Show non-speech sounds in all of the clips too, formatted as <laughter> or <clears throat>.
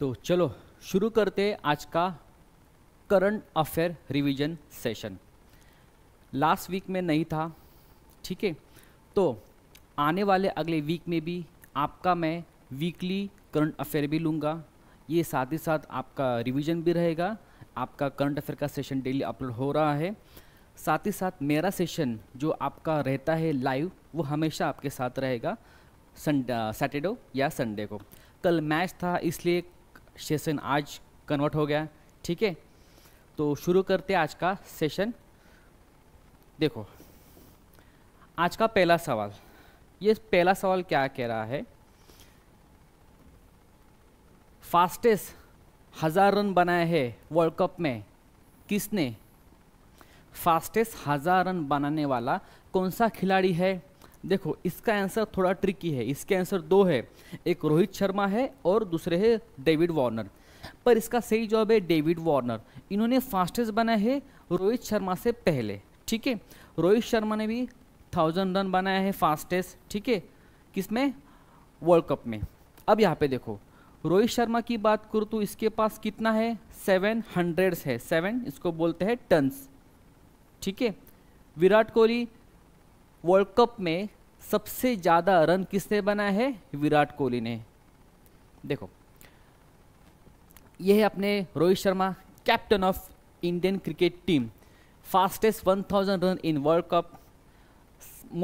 तो चलो शुरू करते आज का current affair revision session last week में नहीं था ठीक है तो आने वाले अगले वीक में भी आपका मैं वीकली करंट अफेयर भी लूँगा ये साथ ही साथ आपका रिवीजन भी रहेगा आपका करंट अफेयर का सेशन डेली अपलोड हो रहा है साथ ही साथ मेरा सेशन जो आपका रहता है लाइव वो हमेशा आपके साथ रहेगा सैटरडे uh, या संडे को कल मैच था इसलिए सेशन आज कन्वर्ट हो गया ठीक है तो शुरू करते आज का सेशन देखो आज का पहला सवाल ये पहला सवाल क्या कह रहा है फास्टेस्ट हज़ार रन बनाए है वर्ल्ड कप में किसने फास्टेस्ट हज़ार रन बनाने वाला कौन सा खिलाड़ी है देखो इसका आंसर थोड़ा ट्रिकी है इसके आंसर दो है एक रोहित शर्मा है और दूसरे है डेविड वार्नर पर इसका सही जवाब है डेविड वार्नर इन्होंने फास्टेस्ट बनाया है रोहित शर्मा से पहले ठीक है रोहित शर्मा ने भी थाउजेंड रन बनाया है फास्टेस्ट ठीक है किसमें वर्ल्ड कप में अब यहाँ पे देखो रोहित शर्मा की बात करूँ तो इसके पास कितना है सेवन हंड्रेड्स है सेवन इसको बोलते हैं टन्स ठीक है विराट कोहली वर्ल्ड कप में सबसे ज़्यादा रन किसने बनाया है विराट कोहली ने देखो यह है अपने Rohit Sharma captain of Indian cricket team fastest 1000 run in world cup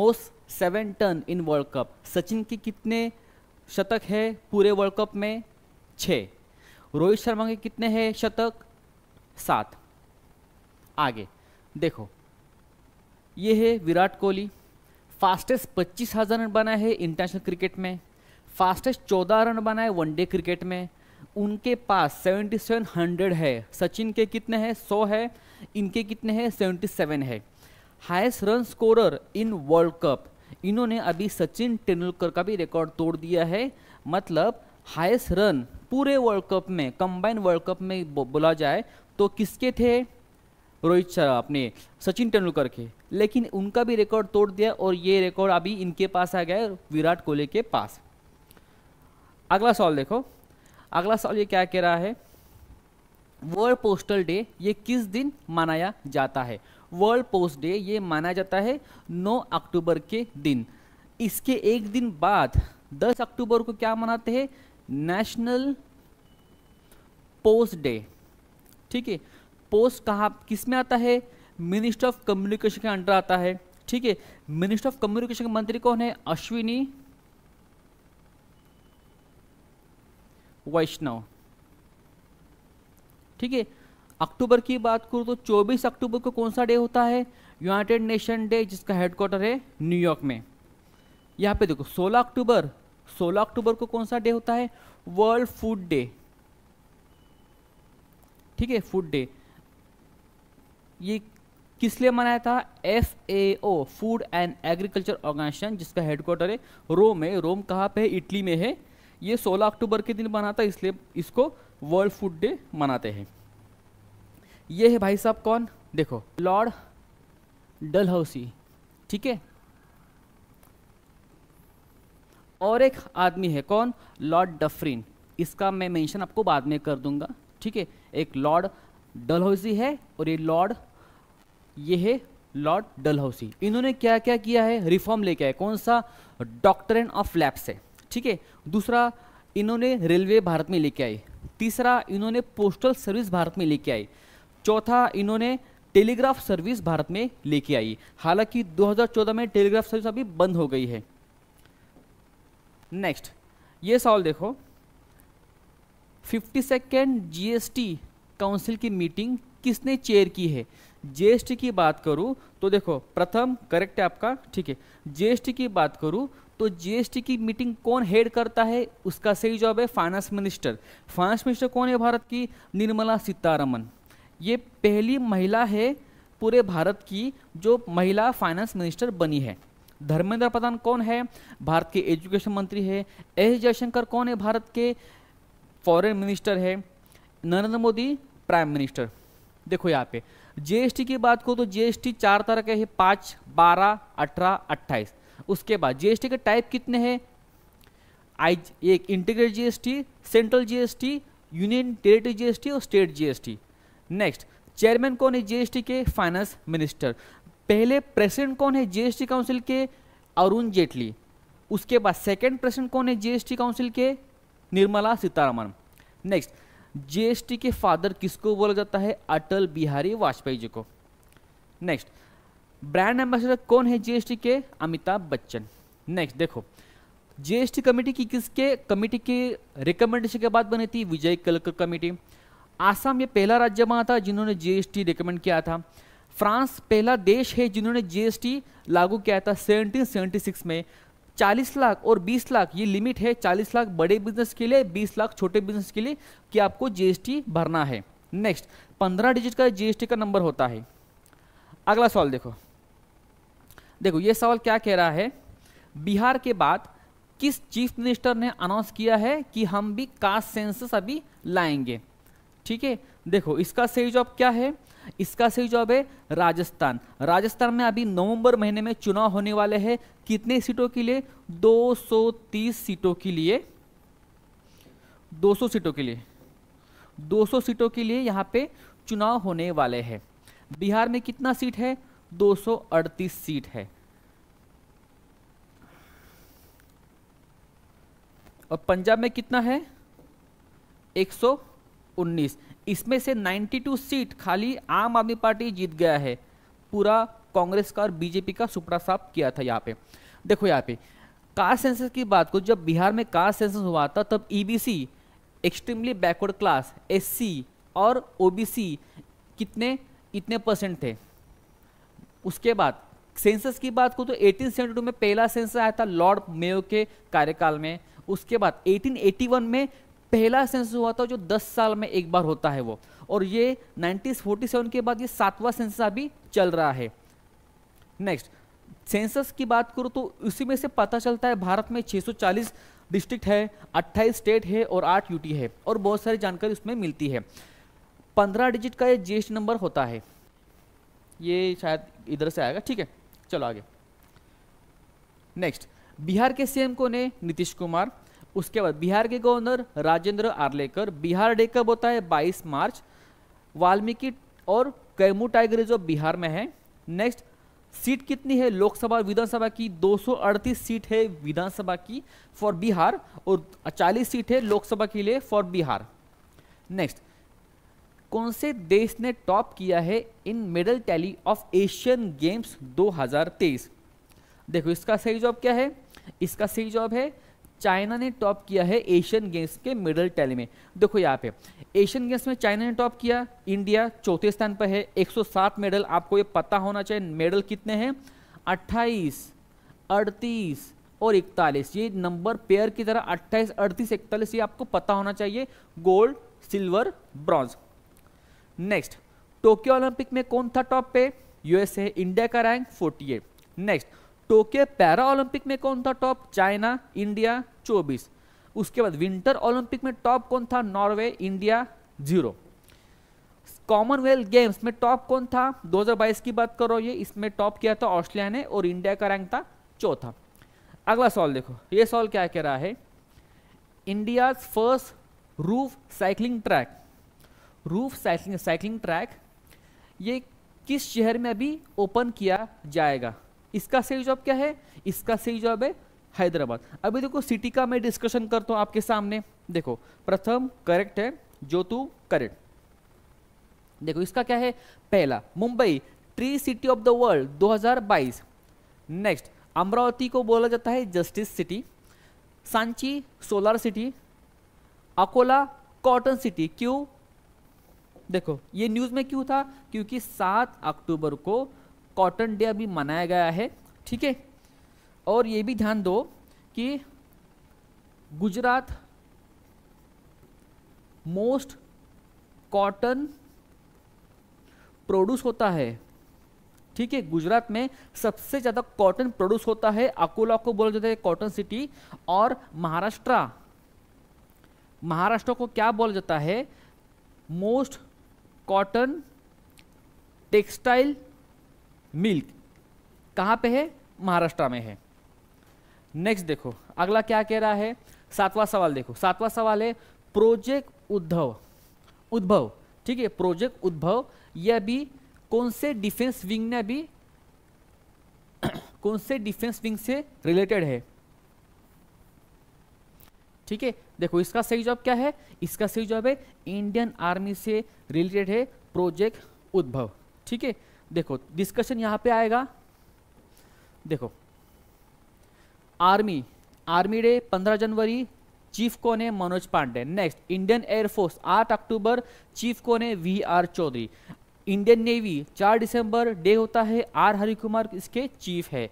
most seven ton in world cup Sachin के कितने शतक है पूरे वर्ल्ड कप में छ रोहित शर्मा के कितने हैं शतक सात आगे देखो यह है विराट कोहली फास्टेस्ट पच्चीस हज़ार रन बना है इंटरनेशनल क्रिकेट में फास्टेस्ट चौदह रन बना है वनडे क्रिकेट में उनके पास सेवेंटी सेवन हंड्रेड है सचिन के कितने हैं सौ है इनके कितने हैं सेवेंटी सेवन है highest run scorer in world cup इन्होंने अभी सचिन तेंदुलकर का भी रिकॉर्ड तोड़ दिया है मतलब हाइस्ट रन पूरे वर्ल्ड कप में कंबाइन वर्ल्ड कप में बोला जाए तो किसके थे रोहित शर्मा अपने सचिन तेंदुलकर के लेकिन उनका भी रिकॉर्ड तोड़ दिया और ये रिकॉर्ड अभी इनके पास आ गया विराट कोहली के पास अगला सवाल देखो अगला सवाल ये क्या कह रहा है वर्ल्ड पोस्टल डे ये किस दिन मनाया जाता है वर्ल्ड पोस्ट डे ये माना जाता है 9 अक्टूबर के दिन इसके एक दिन बाद 10 अक्टूबर को क्या मनाते हैं नेशनल पोस्ट डे ठीक है पोस्ट कहा किस में आता है मिनिस्टर ऑफ कम्युनिकेशन के अंडर आता है ठीक है मिनिस्टर ऑफ कम्युनिकेशन के मंत्री कौन है अश्विनी वैष्णव ठीक है अक्टूबर की बात करूं तो 24 अक्टूबर को कौन सा डे होता है यूनाइटेड नेशन डे जिसका हेडक्वार्टर है न्यूयॉर्क में यहां पे देखो 16 अक्टूबर 16 अक्टूबर को कौन सा डे होता है वर्ल्ड फूड डे ठीक है फूड डे ये किस लिए मनाया था F A O food and agriculture organisation जिसका हेडक्वार्टर है रोम है रोम कहाँ पे है इटली में है ये 16 अक्टूबर के दिन मना था इसलिए इसको वर्ल्ड फूड डे मनाते हैं ये है भाई साहब कौन देखो लॉर्ड डलहौसी ठीक है और एक आदमी है कौन लॉर्ड डफरिन इसका मैं मेंशन आपको बाद में कर दूंगा ठीक है एक लॉर्ड डलहौजी है और ये लॉर्ड ये है लॉर्ड डलहौसी इन्होंने क्या क्या किया है रिफॉर्म लेके आए कौन सा डॉक्टरेन ऑफ लैब्स है ठीक है दूसरा इन्होंने रेलवे भारत में लेके आई तीसरा इन्होंने पोस्टल सर्विस भारत में लेके आई चौथा इन्होंने टेलीग्राफ सर्विस भारत में लेके आई हालांकि 2014 में टेलीग्राफ सर्विस अभी बंद हो गई है नेक्स्ट ये सवाल देखो फिफ्टी सेकेंड जी काउंसिल की मीटिंग किसने चेयर की है जीएसटी की बात करूँ तो देखो प्रथम करेक्ट है आपका ठीक है जीएसटी की बात करूँ तो जीएसटी की मीटिंग कौन हेड करता है उसका सही जवाब है फाइनेंस मिनिस्टर फाइनेंस मिनिस्टर कौन है भारत की निर्मला सीतारमन ये पहली महिला है पूरे भारत की जो महिला फाइनेंस मिनिस्टर बनी है धर्मेंद्र प्रधान कौन है भारत के एजुकेशन मंत्री है एस जयशंकर कौन है भारत के फॉरेन मिनिस्टर है नरेंद्र मोदी प्राइम मिनिस्टर देखो यहाँ पे जीएसटी की बात करो तो जीएसटी चार तरह के है पांच बारह अठारह अट्ठाईस उसके बाद जीएसटी के टाइप कितने हैं आई एक integrate GST central GST union territory GST और स्टेट जीएसटी नेक्स्ट चेयरमैन कौन है जीएसटी के फाइनेंस मिनिस्टर पहले प्रेसिडेंट कौन है जीएसटी काउंसिल के अरुण जेटली उसके बाद सेकेंड प्रेसिडेंट कौन है जीएसटी काउंसिल के निर्मला सीतारमन नेक्स्ट जीएसटी के फादर किसको बोला जाता है अटल बिहारी वाजपेयी जी को नेक्स्ट ब्रांड एम्बेसडर कौन है जीएसटी के अमिताभ बच्चन नेक्स्ट देखो जीएसटी कमेटी की किसके कमेटी के रिकमेंडेशन के बाद बनी थी विजय कलकर कमेटी आसाम ये पहला राज्य बना था जिन्होंने जीएसटी रिकमेंड किया था फ्रांस पहला देश है जिन्होंने जीएसटी लागू किया था 1776 में 40 लाख और 20 लाख ये लिमिट है 40 लाख बड़े बिजनेस के लिए 20 लाख छोटे बिजनेस के लिए कि आपको जीएसटी भरना है नेक्स्ट 15 डिजिट का जीएसटी का नंबर होता है अगला सवाल देखो देखो ये सवाल क्या कह रहा है बिहार के बाद किस चीफ मिनिस्टर ने अनाउंस किया है कि हम भी कास्ट सेंसस अभी लाएंगे ठीक है देखो इसका सही जॉब क्या है इसका सही जवाब है राजस्थान राजस्थान में अभी नवंबर महीने में चुनाव होने वाले हैं कितने सीटों के लिए 230 सीटों के लिए 200 सीटों के लिए 200 सीटों के लिए यहां पे चुनाव होने वाले हैं बिहार में कितना सीट है 238 सीट है और पंजाब में कितना है 119 इसमें से 92 सीट खाली आम आदमी पार्टी जीत गया है पूरा कांग्रेस का और बीजेपी का सुपड़ा साफ किया था यहाँ पे देखो यहाँ पे कास्ट सेंसस की बात को जब बिहार में कास्ट सेंसस हुआ था तब EBC extremely backward class SC और ओबीसी कितने इतने परसेंट थे उसके बाद सेंसस की बात को तो 1872 में पहला सेंसस आया था लॉर्ड मेयो के कार्यकाल में उसके बाद 1881 में पहला सेंसस हुआ था जो 10 साल में एक बार होता है वो और ये 1947 के बाद ये सातवां सेंसस अभी चल रहा है नेक्स्ट सेंसस की बात करूं तो उसी में से पता चलता है भारत में 640 डिस्ट्रिक्ट है 28 स्टेट है और 8 यूटी है और बहुत सारी जानकारी उसमें मिलती है 15 डिजिट का ये जीएसटी नंबर होता है ये शायद इधर से आएगा ठीक है चलो आगे नेक्स्ट बिहार के सीएम कौन है नीतीश कुमार उसके बाद बिहार के गवर्नर राजेंद्र आर्लेकर बिहार डे कब होता है 22 मार्च वाल्मीकि और कैमू टाइगर जो बिहार में है नेक्स्ट सीट कितनी है लोकसभा विधानसभा की 238 सीट है विधानसभा की फॉर बिहार और 40 सीट है लोकसभा के लिए फॉर बिहार नेक्स्ट कौन से देश ने टॉप किया है in medal tally of Asian games 2023 देखो इसका सही जवाब क्या है इसका सही जवाब है चाइना ने टॉप किया है एशियन गेम्स के मेडल टैली में देखो यहाँ पे एशियन गेम्स में चाइना ने टॉप किया इंडिया चौथे स्थान पर है 107 मेडल आपको ये पता होना चाहिए मेडल कितने हैं 28, 38 और 41 ये नंबर पेयर की तरह 28, 38, 41 ये आपको पता होना चाहिए gold silver bronze next Tokyo Olympic में कौन था टॉप पे यूएसए इंडिया का rank forty next Tokyo para Olympic में कौन था टॉप चाइना इंडिया 24 उसके बाद विंटर ओलंपिक में टॉप कौन था Norway India zero Commonwealth games में टॉप कौन था 2022 की बात करो ये इसमें टॉप किया था ऑस्ट्रेलिया ने और इंडिया का रैंक था चौथा अगला सॉल देखो ये सॉल क्या कह रहा है India first roof cycling track roof cycling cycling track ये किस शहर में अभी ओपन किया जाएगा इसका सही जॉब क्या है इसका सही जॉब है हैदराबाद अभी देखो सिटी का मैं डिस्कशन करता हूं आपके सामने देखो प्रथम करेक्ट है जो तू करेक्ट देखो इसका क्या है पहला Mumbai tree city of the world 2022 next Amravati को बोला जाता है justice city Sanchi solar city Akola cotton city क्यों देखो ये न्यूज में क्यों था क्योंकि 7 अक्टूबर को कॉटन डे अभी मनाया गया है ठीक है और ये भी ध्यान दो कि गुजरात मोस्ट कॉटन प्रोड्यूस होता है ठीक है गुजरात में सबसे ज़्यादा कॉटन प्रोड्यूस होता है अकोला को बोला जाता है कॉटन सिटी और महाराष्ट्र महाराष्ट्र को क्या बोला जाता है मोस्ट कॉटन टेक्सटाइल मिल्क कहाँ पे है महाराष्ट्र में है नेक्स्ट देखो अगला क्या कह रहा है सातवां सवाल देखो सातवां सवाल है प्रोजेक्ट उद्धव उद्भव ठीक है प्रोजेक्ट उद्भव यह भी कौन से डिफेंस विंग ने भी <clears throat> कौन से डिफेंस विंग से रिलेटेड है ठीक है देखो इसका सही जवाब क्या है इसका सही जवाब है इंडियन आर्मी से रिलेटेड है प्रोजेक्ट उद्भव ठीक है देखो डिस्कशन यहां पे आएगा देखो आर्मी आर्मी डे 15 जनवरी चीफ कौन है Manoj Pande next Indian air force 8 अक्टूबर चीफ कौन है V R Chaudhari Indian navy 4 दिसंबर डे होता है आर हरि कुमार इसके चीफ है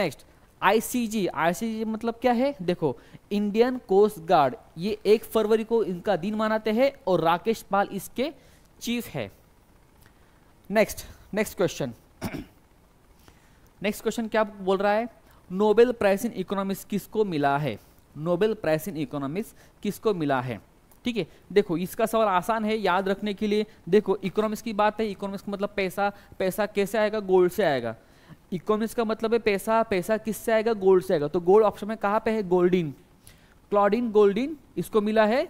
नेक्स्ट आईसीजी आईसीजी मतलब क्या है देखो इंडियन कोस्ट गार्ड ये एक फरवरी को इनका दिन मनाते हैं और राकेश पाल इसके चीफ है next next question next question क्या बोल रहा है नोबेल प्राइज इन इकोनॉमिक्स किसको मिला है नोबेल प्राइज इन इकोनॉमिक्स किसको मिला है ठीक है देखो इसका सवाल आसान है याद रखने के लिए देखो इकोनॉमिक्स की बात है इकोनॉमिक्स का मतलब पैसा पैसा कैसे आएगा गोल्ड से आएगा इकोनॉमिक्स का मतलब है पैसा पैसा किससे आएगा गोल्ड से आएगा तो गोल्ड ऑप्शन में कहाँ पे है गोल्डिन क्लॉडिन गोल्डिन इसको मिला है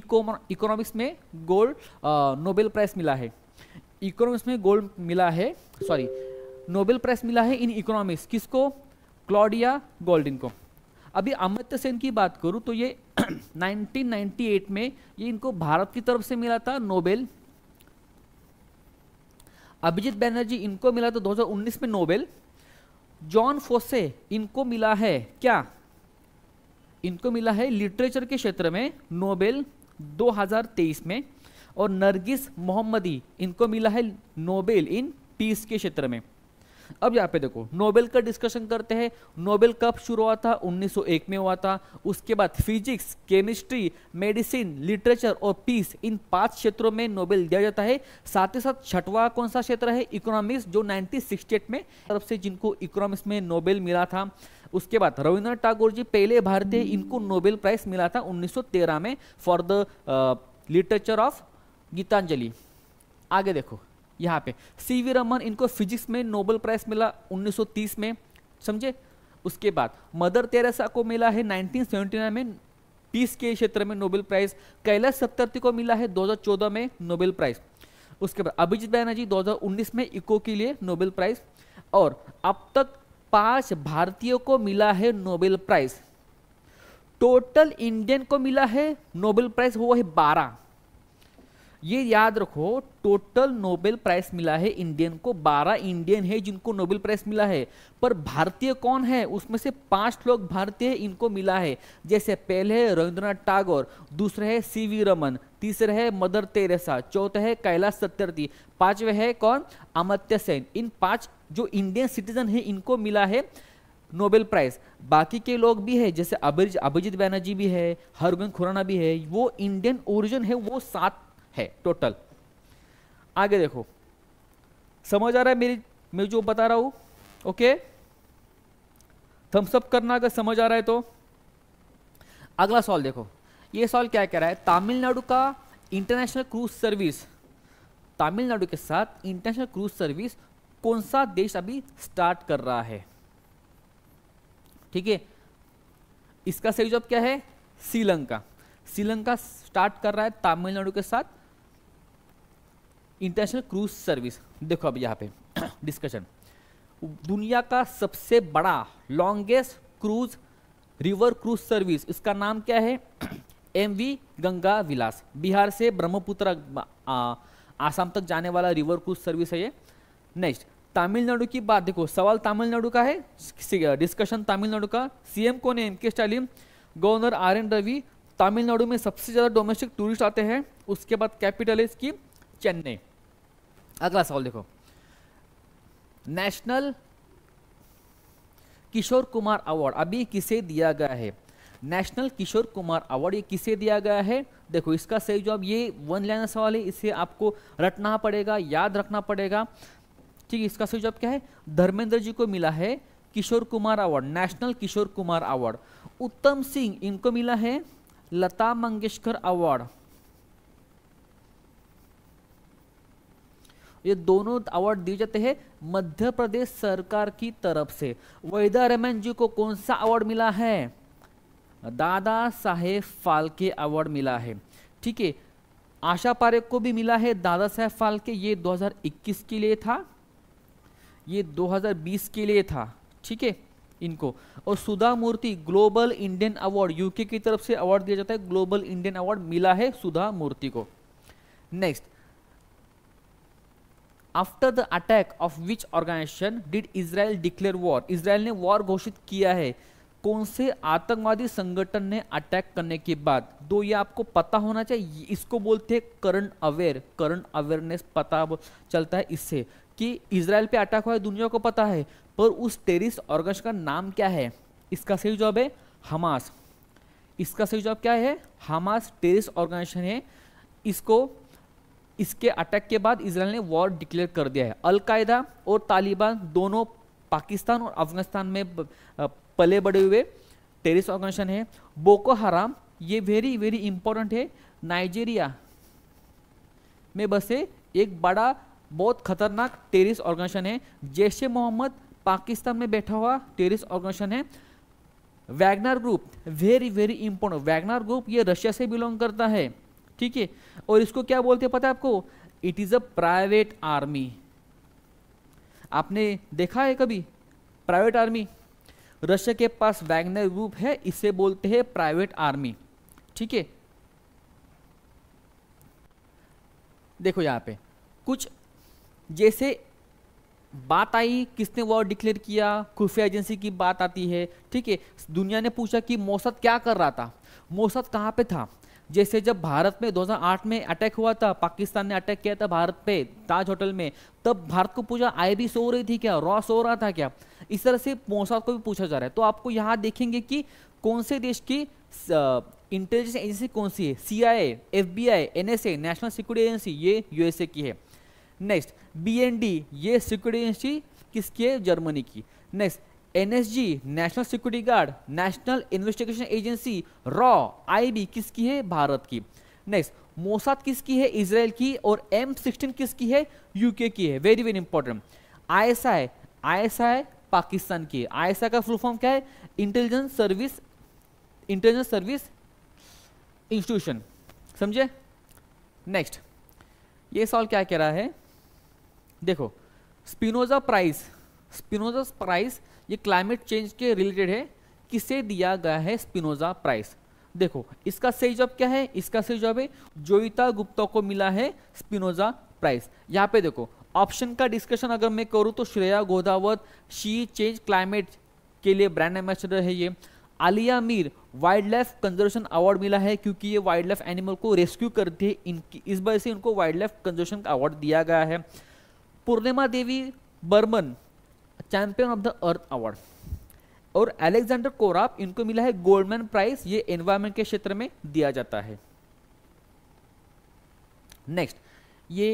इकोनॉमिक्स में गोल्ड नोबेल प्राइज मिला है इकोनॉमिक्स में गोल्ड मिला है सॉरी नोबेल प्राइज मिला है इन इकोनॉमिक्स किसको क्लॉडिया गोल्डिन को अभी अमर्त्य सेन की बात करूं तो ये 1998 <clears throat> में ये इनको भारत की तरफ से मिला था नोबेल अभिजीत बैनर्जी इनको मिला था 2019 में नोबेल जॉन फोसे इनको मिला है क्या इनको मिला है लिटरेचर के क्षेत्र में नोबेल 2023 में और नरगिस मोहम्मदी इनको मिला है नोबेल इन पीस के क्षेत्र में अब यहाँ पे देखो नोबेल का डिस्कशन करते हैं नोबेल कब शुरू हुआ था 1901 में हुआ था उसके बाद फिजिक्स केमिस्ट्री मेडिसिन लिटरेचर और पीस इन पांच क्षेत्रों में नोबेल दिया जाता है साथ ही साथ छठवा कौन सा क्षेत्र है इकोनॉमिक्स जो 1968 में तरफ से जिनको इकोनॉमिक्स में नोबेल मिला था उसके बाद रविन्द्रनाथ टागोर जी पहले भारतीय इनको नोबेल प्राइज मिला था उन्नीस में for the literature of Gitanjali आगे देखो यहाँ पे सी वी रमन इनको फिजिक्स में नोबेल प्राइज मिला 1930 में समझे उसके बाद मदर तेरेसा को मिला है 1979 में पीस के क्षेत्र में नोबेल प्राइज कैलाश सप्तर्थी को मिला है 2014 में नोबेल प्राइज उसके बाद अभिजीत बैनर्जी 2019 में इको के लिए नोबेल प्राइज और अब तक पांच भारतीयों को मिला है नोबेल प्राइज टोटल इंडियन को मिला है नोबेल प्राइज वो है बारह ये याद रखो टोटल नोबेल प्राइस मिला है इंडियन को 12 इंडियन है जिनको नोबेल प्राइस मिला है पर भारतीय कौन है उसमें से पांच लोग भारतीय इनको मिला है जैसे पहले है रविंद्रनाथ टागोर दूसरे है सी वी रमन तीसरे है मदर तेरेसा चौथा है कैलाश सत्यर्थी पांचवे है कौन अमत्य सेन इन पांच जो इंडियन सिटीजन है इनको मिला है नोबेल प्राइज बाकी के लोग भी है जैसे अभिज अभिजीत बैनर्जी भी है हरगोविंद खुराना भी है वो इंडियन ओरिजिन है वो सात है टोटल आगे देखो समझ आ रहा है मेरी मैं जो बता रहा हूं ओके थम्सअप करना अगर समझ आ रहा है तो अगला सवाल देखो ये सवाल क्या कह रहा है तमिलनाडु का इंटरनेशनल क्रूज सर्विस तमिलनाडु के साथ इंटरनेशनल क्रूज सर्विस कौन सा देश अभी स्टार्ट कर रहा है ठीक है इसका सही जवाब क्या है श्रीलंका श्रीलंका स्टार्ट कर रहा है तमिलनाडु के साथ इंटरनेशनल क्रूज सर्विस देखो अब यहाँ पे डिस्कशन <clears throat> दुनिया का सबसे बड़ा longest cruise river cruise service इसका नाम क्या है एम वी गंगा विलास बिहार से ब्रह्मपुत्र आसाम तक जाने वाला रिवर क्रूज सर्विस है ये नेक्स्ट तमिलनाडु की बात देखो सवाल तमिलनाडु का है डिस्कशन तमिलनाडु का सीएम कौन है M K Stalin governor R N Ravi Tamil Nadu में सबसे ज़्यादा डोमेस्टिक टूरिस्ट आते हैं उसके बाद कैपिटल है इसकी चेन्नई अगला सवाल देखो नेशनल किशोर कुमार अवार्ड अभी किसे दिया गया है नेशनल किशोर कुमार अवार्ड ये किसे दिया गया है देखो इसका सही जवाब ये वन लाइन सवाल है इसे आपको रटना पड़ेगा याद रखना पड़ेगा ठीक है इसका सही जवाब क्या है धर्मेंद्र जी को मिला है Kishore Kumar award national Kishore Kumar award Uttam Singh इनको मिला है लता मंगेशकर अवार्ड ये दोनों अवार्ड दिए जाते हैं मध्य प्रदेश सरकार की तरफ से वैदा रमन जी को कौन सा अवार्ड मिला है दादा साहेब फालके अवार्ड मिला है ठीक है आशा पारे को भी मिला है दादा साहेब फालके ये 2021 के लिए था ये 2020 के लिए था ठीक है इनको और Sudha Murty global Indian award UK की तरफ से अवार्ड दिया जाता है ग्लोबल इंडियन अवार्ड मिला है सुधा मूर्ति को next after the attack of which organisation did Israel declare war Israel ने वॉर घोषित किया है कौन से आतंकवादी संगठन ने अटैक करने के बाद दो ये आपको पता होना चाहिए इसको बोलते हैं करंट अवेयर करंट अवेयरनेस पता चलता है इससे कि इसराइल पे अटैक हुआ है दुनिया को पता है पर उस टेरिस ऑर्गेनाइजेशन का नाम क्या है इसका सही जवाब है हमास इसका सही जवाब क्या है हमास टेरिस ऑर्गेनाइजेशन है इसको इसके अटैक के बाद इसराइल ने वॉर डिक्लेयर कर दिया है अलकायदा और तालिबान दोनों पाकिस्तान और अफगानिस्तान में पले बड़े हुए टेरिस ऑर्गेनाइजेशन है बोको हराम ये वेरी वेरी इंपॉर्टेंट है नाइजेरिया में बसे एक बड़ा बहुत खतरनाक टेरिस ऑर्गेनाइजेशन है जैश मोहम्मद पाकिस्तान में बैठा हुआ टेरिस ऑर्गेनाइजेशन है Wagner group very very important Wagner group ये रशिया से बिलोंग करता है ठीक है और इसको क्या बोलते हैं पता है आपको it is a private army आपने देखा है कभी प्राइवेट आर्मी रशिया के पास वैगनर ग्रुप है इसे बोलते हैं प्राइवेट आर्मी ठीक है देखो यहां पे कुछ जैसे बात आई किसने वॉर डिक्लेयर किया खुफिया एजेंसी की बात आती है ठीक है दुनिया ने पूछा कि मोसद क्या कर रहा था मोसद कहां पे था जैसे जब भारत में 2008 में अटैक हुआ था पाकिस्तान ने अटैक किया था भारत पे ताज होटल में तब भारत को पूछा आई भी सो रही थी क्या रॉ सो रहा था क्या इस तरह से मोसाद को भी पूछा जा रहा है तो आपको यहाँ देखेंगे कि कौन से देश की इंटेलिजेंस एजेंसी कौन सी है C I F B I N S A national security agency ये यूएसए की है नेक्स्ट बी एन डी ये सिक्योरिटी एजेंसी किसकी है जर्मनी की next NSG national security guard national investigation agency रॉ आईबी किसकी है भारत की नेक्स्ट मोसाद किसकी है इसराइल की और एम सिक्सटीन किसकी है यूके की है very very important ISI ISI Pakistan की आईएसआई का फुल फॉर्म क्या है intelligence service intelligence service institution समझे नेक्स्ट ये सवाल क्या कह रहा है देखो स्पिनोजा प्राइस स्पिनोजा प्राइस ये क्लाइमेट चेंज के रिलेटेड है किसे दिया गया है स्पिनोजा प्राइस देखो इसका सही जॉब क्या है इसका सही जॉब है जोविता गुप्ता को मिला है स्पिनोजा प्राइस यहाँ पे देखो ऑप्शन का डिस्कशन अगर मैं करूँ तो Shreya Godawat she change climate के लिए ब्रांड एम्बेसडर है ये Aliya Mir wild life conservation award मिला है क्योंकि ये वाइल्ड लाइफ एनिमल को रेस्क्यू करती है इनकी इस वजह से इनको वाइल्ड लाइफ कंजर्वेशन का अवार्ड दिया गया है Purnima Devi Barman champion of the earth award और एलेक्सेंडर कोराप इनको मिला है गोल्डमैन प्राइज ये एनवायरमेंट के क्षेत्र में दिया जाता है नेक्स्ट ये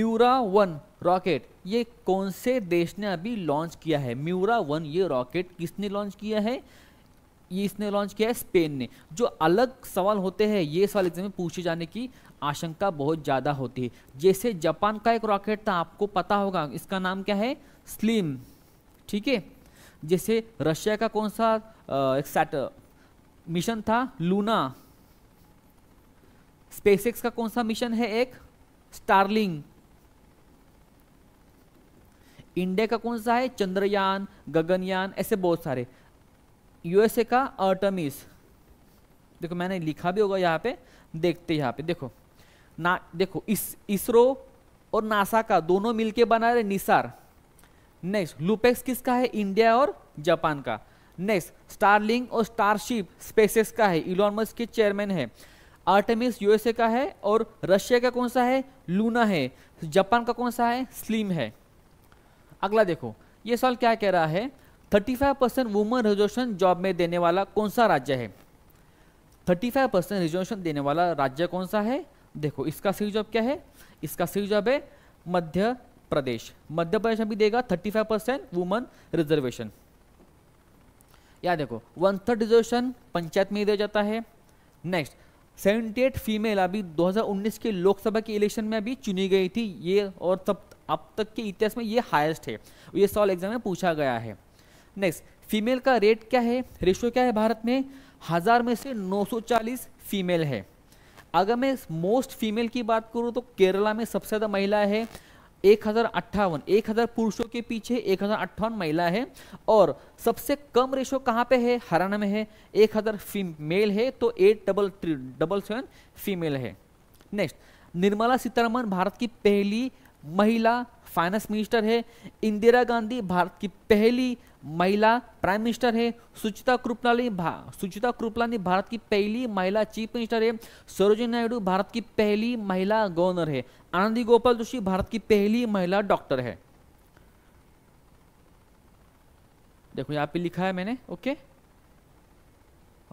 म्यूरा वन रॉकेट ये कौन से देश ने अभी लॉन्च किया है म्यूरा वन ये रॉकेट किसने लॉन्च किया है ये इसने लॉन्च किया है स्पेन ने जो अलग सवाल होते हैं ये सवाल एग्जाम में पूछे जाने की आशंका बहुत ज़्यादा होती है जैसे जापान का एक रॉकेट था आपको पता होगा इसका नाम क्या है स्लिम ठीक है जैसे रशिया का कौन सा एक सैट मिशन था लूना स्पेसएक्स का कौन सा मिशन है एक स्टारलिंग इंडिया का कौन सा है चंद्रयान गगनयान ऐसे बहुत सारे यूएसए का अर्टमिस देखो मैंने लिखा भी होगा यहाँ पे देखते यहाँ पे देखो ना देखो इस इसरो और नासा का दोनों मिलके बना रहे निसार नेक्स्ट लुपेक्स किसका है इंडिया और जापान का नेक्स्ट स्टारलिंग और स्टारशिप स्पेसेस का है इलॉन के चेयरमैन है आर्टेमिस यूएसए का है और रशिया का कौन सा है लूना है जापान का कौन सा है स्लिम है अगला देखो ये सवाल क्या कह रहा है thirty five percent woman reservation job में देने वाला कौन सा राज्य है थर्टी फाइव परसेंट रिजर्वेशन देने वाला राज्य कौन सा है देखो इसका सी जॉब क्या है इसका सी जॉब है मध्य प्रदेश मध्य प्रदेश अभी देगा thirty five percent woman reservation या देखो वन थर्ड रिजर्वेशन पंचायत में दिया जाता है नेक्स्ट सेवेंटी एट फीमेल अभी 2019 के लोकसभा के इलेक्शन में अभी चुनी गई थी ये और तब अब तक के इतिहास में ये हाईएस्ट है ये सॉल एग्जाम में पूछा गया है नेक्स्ट फीमेल का रेट क्या है रेशियो क्या है भारत में हज़ार में से 940 फीमेल है अगर मैं मोस्ट फीमेल की बात करूं तो केरला में सबसे ज़्यादा महिला है एक हज़ार अट्ठावन एक हज़ार पुरुषों के पीछे एक हज़ार अट्ठावन महिला है और सबसे कम रेशो कहाँ पे है हरियाणा में है एक हज़ार फीमेल है तो eight double three double seven female है नेक्स्ट निर्मला सीतारमन भारत की पहली महिला फाइनेंस मिनिस्टर है इंदिरा गांधी भारत की पहली महिला प्राइम मिनिस्टर है सुचिता कृपलानी सुचिता कृपलानी भारत की पहली महिला चीफ मिनिस्टर है सरोजिनी नायडू भारत की पहली महिला गवर्नर है आनंदी गोपाल जोशी भारत की पहली महिला डॉक्टर है देखो यहां पे लिखा है मैंने ओके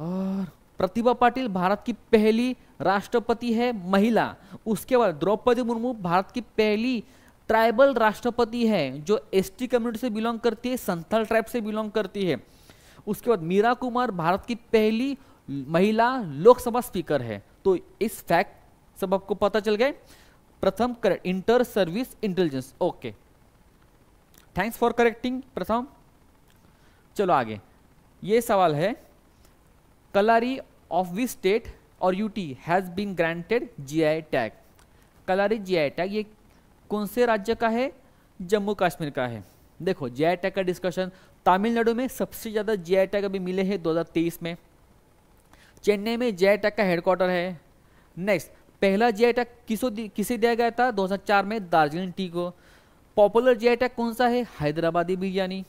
और प्रतिभा पाटिल भारत की पहली राष्ट्रपति है महिला उसके बाद द्रौपदी मुर्मू भारत की पहली ट्राइबल राष्ट्रपति है जो एसटी कम्युनिटी से बिलोंग करती है संथाल ट्राइब से बिलोंग करती है उसके बाद मीरा कुमार भारत की पहली महिला लोकसभा स्पीकर है तो इस फैक्ट सब आपको पता चल गए Pratham correct inter service intelligence okay thanks for correcting Pratham चलो आगे ये सवाल है कलारी ऑफ विच स्टेट और UT has been granted GI tag Kalari GI tag ये कौन से राज्य का है जम्मू कश्मीर का है देखो जे आई का डिस्कशन तमिलनाडु में सबसे ज़्यादा जे आई अभी मिले हैं 2023 में चेन्नई में जे आई का हेडक्वार्टर है नेक्स्ट पहला जे आई किसो किसे दिया गया था 2004 में दार्जिलिंग टी को पॉपुलर जे आई कौन सा है हैदराबादी बिरयानी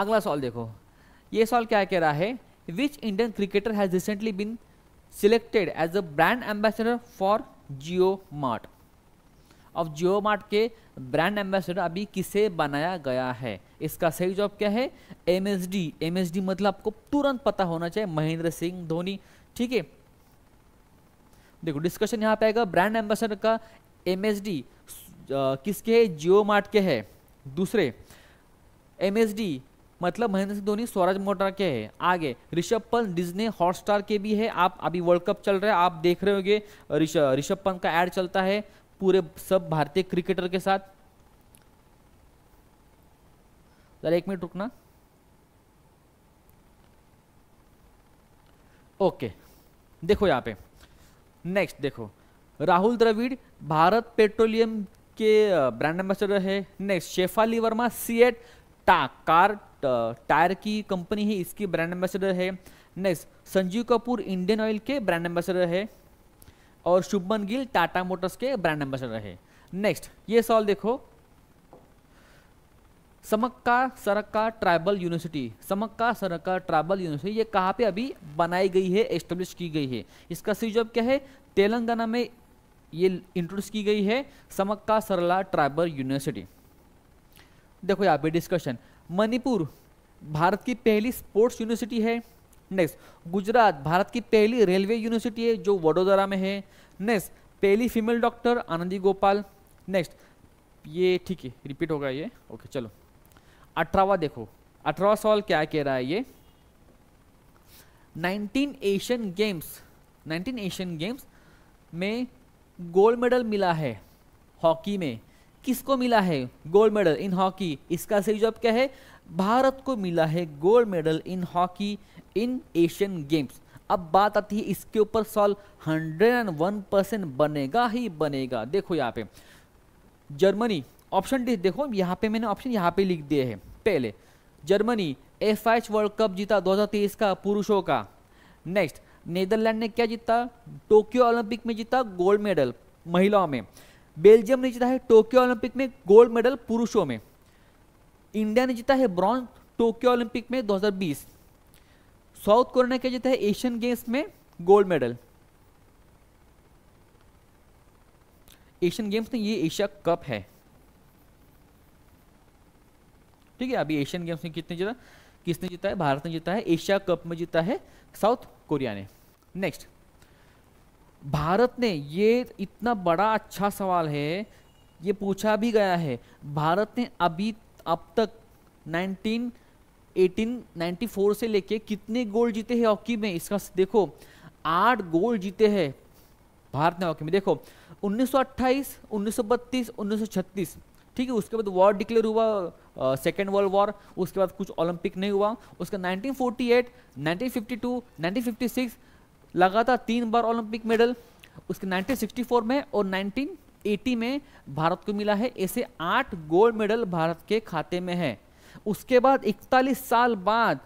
अगला सवाल देखो ये सवाल क्या कह रहा है which Indian cricketer has recently been selected as a brand ambassador for Jio mart अब जियो मार्ट के ब्रांड एम्बेसडर अभी किसे बनाया गया है इसका सही जवाब क्या है M S D M S D मतलब आपको तुरंत पता होना चाहिए महेंद्र सिंह धोनी ठीक है देखो डिस्कशन यहाँ पे आएगा ब्रांड एम्बेसडर का एम एस डी किसके है जियो मार्ट के है दूसरे एम एस डी मतलब महेंद्र सिंह धोनी स्वराज मोटर के है आगे ऋषभ पंत डिजने हॉटस्टार के भी है आप अभी वर्ल्ड कप चल रहा है आप देख रहे होंगे ऋषभ पंत का एड चलता है पूरे सब भारतीय क्रिकेटर के साथ जरा एक मिनट रुकना ओके देखो यहां पे नेक्स्ट देखो राहुल द्रविड़ भारत पेट्रोलियम के ब्रांड एम्बेसडर है नेक्स्ट शेफाली वर्मा सीएट टा कार टायर की कंपनी है इसकी ब्रांड एम्बेसडर है next Sanjeev Kapoor Indian oil के ब्रांड एम्बेसडर है और शुभमन गिल टाटा मोटर्स के ब्रांड एम्बेसडर रहे नेक्स्ट ये सवाल देखो Sammakka Sarakka tribal university Sammakka Sarakka tribal university ये कहाँ पे अभी बनाई गई है एस्टेब्लिश की गई है इसका सी जॉब क्या है तेलंगाना में ये इंट्रोड्यूस की गई है समक्का सरला ट्राइबल यूनिवर्सिटी देखो यहाँ पे डिस्कशन मणिपुर भारत की पहली स्पोर्ट्स यूनिवर्सिटी है नेक्स्ट गुजरात भारत की पहली रेलवे यूनिवर्सिटी है जो वडोदरा में है नेक्स्ट पहली female doctor Anandi Gopal next ये ठीक है रिपीट होगा ये ओके चलो अठारहवा देखो अठारहवा सवाल क्या कह रहा है ये 19 एशियन गेम्स 19 एशियन गेम्स में गोल्ड मेडल मिला है हॉकी में किसको मिला है गोल्ड मेडल इन हॉकी इसका सही जवाब क्या है भारत को मिला है gold medal in hockey in Asian Games अब बात आती है इसके ऊपर सॉल्व वन परसेंट बनेगा ही बनेगा देखो यहाँ पे जर्मनी ऑप्शन डी देखो यहाँ पे मैंने ऑप्शन यहाँ पे लिख दिए हैं पहले जर्मनी एफ वर्ल्ड कप जीता 2023 का पुरुषों का नेक्स्ट नीदरलैंड ने क्या जीता टोक्यो ओलंपिक में जीता गोल्ड मेडल महिलाओं में बेल्जियम ने जीता है टोक्यो ओलंपिक में गोल्ड मेडल पुरुषों में इंडिया ने जीता है ब्रॉन्ज टोक्यो ओलंपिक में 2020 साउथ कोरिया ने क्या जीता है एशियन गेम्स में गोल्ड मेडल एशियन गेम्स में ये एशिया कप है ठीक है अभी एशियन गेम्स में कितने जीता किसने जीता है भारत ने जीता है एशिया कप में जीता है साउथ कोरिया ने नेक्स्ट भारत ने ये इतना बड़ा अच्छा सवाल है ये पूछा भी गया है भारत ने अभी अब तक 1894 से लेके कितने गोल्ड जीते हैं हॉकी में इसका देखो आठ गोल्ड जीते हैं भारत ने हॉकी में देखो 1928, 1932, 1936 ठीक है उसके बाद वॉर डिक्लेयर हुआ सेकेंड वर्ल्ड वॉर उसके बाद कुछ ओलंपिक नहीं हुआ उसका 1948, 1952, 1956 लगातार तीन बार ओलंपिक मेडल उसके 1964 में और 1980 में भारत को मिला है ऐसे आठ गोल्ड मेडल भारत के खाते में है उसके बाद इकतालीस साल बाद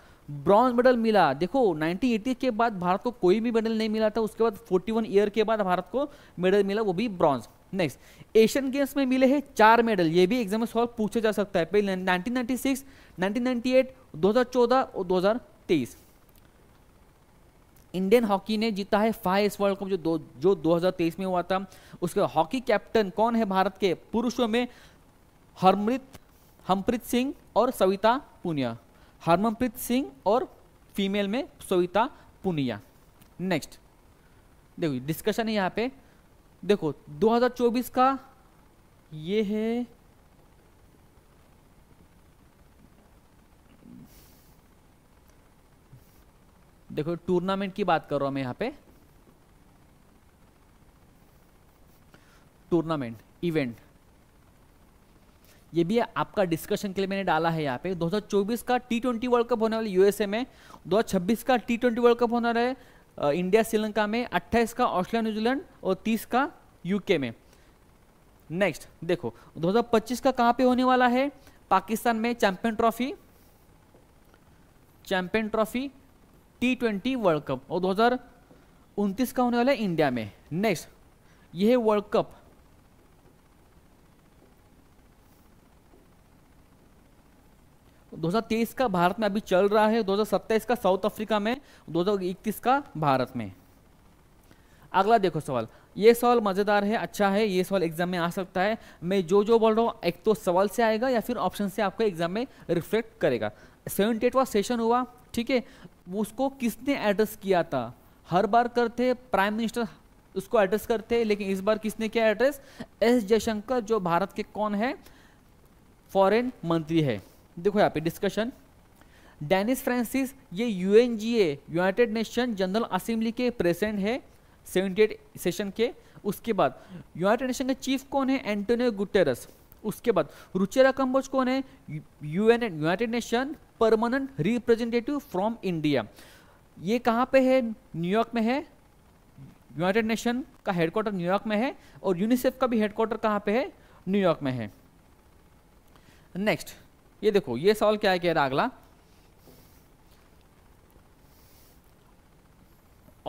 ब्रॉन्ज मेडल मिला देखो 1980 के बाद भारत को कोई भी मेडल नहीं मिला था उसके बाद 41 ईयर के बाद भारत को मेडल मिला वो भी ब्रॉन्ज नेक्स्ट एशियन गेम्स में मिले हैं चार मेडल ये भी एग्जाम में सॉल्व पूछा जा सकता है पहले 1996, 1998, 2014 और 2023 इंडियन हॉकी ने जीता है फाइव वर्ल्ड कप जो दो जो 2023 में हुआ था उसके हॉकी कैप्टन कौन है भारत के पुरुषों में हरमृत हमप्रीत सिंह और सविता पुनिया हरमनप्रीत सिंह और फीमेल में सविता पुनिया नेक्स्ट देखो डिस्कशन है यहाँ पे देखो 2024 का ये है देखो टूर्नामेंट की बात कर रहा हूं मैं यहां पे टूर्नामेंट इवेंट ये भी आपका डिस्कशन के लिए मैंने डाला है यहाँ पे 2024 का टी ट्वेंटी वर्ल्ड कप होने वाला यूएसए में 2026 का टी ट्वेंटी वर्ल्ड कप होने वाला है इंडिया श्रीलंका में 28 का ऑस्ट्रेलिया न्यूजीलैंड और 30 का यूके में नेक्स्ट देखो 2025 का कहाँ पे होने वाला है पाकिस्तान में Champion Trophy Champion Trophy T twenty World Cup और दो का होने वाला है इंडिया में नेक्स्ट यह वर्ल्ड कप 2023 का भारत में अभी चल रहा है 2027 का साउथ अफ्रीका में 2021 का भारत में अगला देखो सवाल ये सवाल मज़ेदार है अच्छा है ये सवाल एग्जाम में आ सकता है मैं जो जो बोल रहा हूँ एक तो सवाल से आएगा या फिर ऑप्शन से आपको एग्जाम में रिफ्लेक्ट करेगा सेवेंटी एटवा सेशन हुआ ठीक है उसको किसने एड्रेस किया था हर बार करते प्राइम मिनिस्टर उसको एड्रेस करते लेकिन इस बार किसने किया एड्रेस एस जयशंकर जो भारत के कौन है फॉरेन मंत्री है देखो यहाँ पे डिस्कशन डेनिस फ्रांसिस ये U United Nation General Assembly के प्रेसिडेंट है सेवेंटी सेशन के उसके बाद यूनाइटेड नेशन के चीफ कौन है एंटोनियो गुटेरस उसके बाद रुचेरा कंबोज कौन है UN United Nation permanent representative from India ये कहाँ पे है न्यूयॉर्क में है यूनाइटेड नेशन का हेडक्वार्टर न्यूयॉर्क में है और यूनिसेफ का भी हेडक्वार्टर कहाँ पे है न्यूयॉर्क में है नेक्स्ट ये देखो ये सवाल क्या कह रहा अगला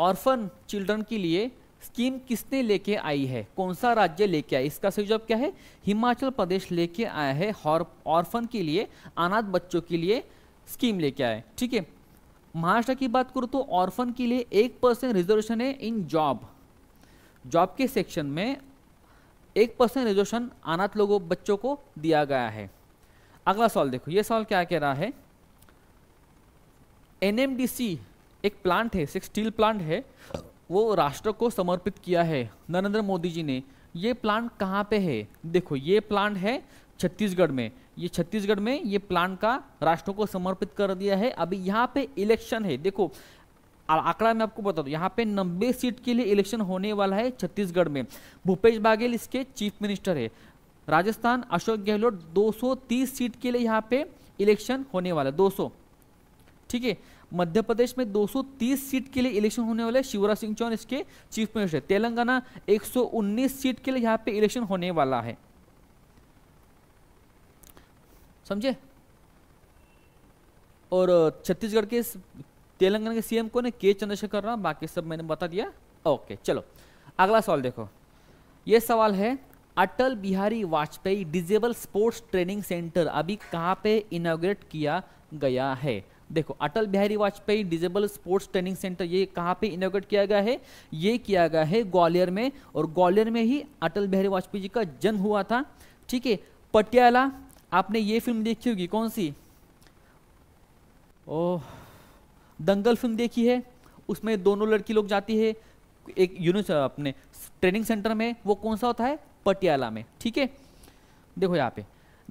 ऑर्फन चिल्ड्रन के लिए स्कीम किसने लेके आई है कौन सा राज्य लेके आया इसका सही जवाब क्या है हिमाचल प्रदेश लेके आया है ऑर्फन के लिए अनाथ बच्चों के लिए स्कीम लेके आए ठीक है महाराष्ट्र की बात करूं तो ऑर्फन के लिए एक परसेंट रिजर्वेशन है इन जॉब जॉब के सेक्शन में एक परसेंट रिजर्वेशन अनाथ लोगों बच्चों को दिया गया है अगला सवाल देखो ये सवाल क्या कह रहा है एन एक प्लांट है एक स्टील प्लांट है वो राष्ट्र को समर्पित किया है नरेंद्र मोदी जी ने ये प्लांट कहाँ पे है देखो ये प्लांट है छत्तीसगढ़ में ये छत्तीसगढ़ में ये प्लांट का राष्ट्र को समर्पित कर दिया है अभी यहाँ पे इलेक्शन है देखो आंकड़ा मैं आपको बता दू यहाँ पे नब्बे सीट के लिए इलेक्शन होने वाला है छत्तीसगढ़ में भूपेश बाघेल इसके चीफ मिनिस्टर है राजस्थान अशोक गहलोत 230 सीट के लिए यहाँ पे इलेक्शन होने वाला 200 ठीक है मध्य प्रदेश में 230 सीट के लिए इलेक्शन होने वाले शिवराज सिंह चौहान इसके चीफ मिनिस्टर तेलंगाना 119 सीट के लिए यहाँ पे इलेक्शन होने वाला है समझे और छत्तीसगढ़ के तेलंगाना के सीएम को ने के चंद्रशेखर राव बाकी सब मैंने बता दिया ओके चलो अगला सवाल देखो ये सवाल है Atal Bihari Vajpayee disable sports training centre अभी कहाँ पे इनोग्रेट किया गया है देखो Atal Bihari Vajpayee disable sports training centre ये कहाँ पे इनोग्रेट किया गया है ये किया गया है ग्वालियर में और ग्वालियर में ही अटल बिहारी वाजपेयी जी का जन्म हुआ था ठीक है पटियाला आपने ये फिल्म देखी होगी कौन सी ओ दंगल फिल्म देखी है उसमें दोनों लड़की लोग जाती है एक यूनिट अपने ट्रेनिंग सेंटर में वो कौन सा होता है पटियाला में ठीक है देखो यहाँ पे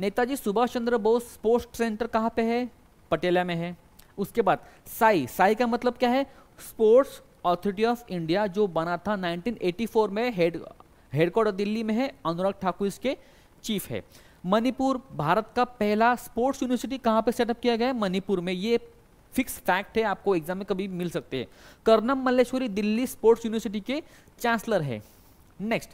नेताजी सुभाष चंद्र बोस स्पोर्ट्स सेंटर कहाँ पे है पटियाला में है उसके बाद साई साई का मतलब क्या है स्पोर्ट्स अथॉरिटी ऑफ इंडिया जो बना था 1984 में हेड हेडक्वार्टर दिल्ली में है अनुराग ठाकुर इसके चीफ है मणिपुर भारत का पहला स्पोर्ट्स यूनिवर्सिटी कहाँ पे सेटअप किया गया है मणिपुर में ये फिक्स फैक्ट है आपको एग्जाम में कभी मिल सकते हैं कर्नम मल्लेश्वरी दिल्ली स्पोर्ट्स यूनिवर्सिटी के चांसलर है नेक्स्ट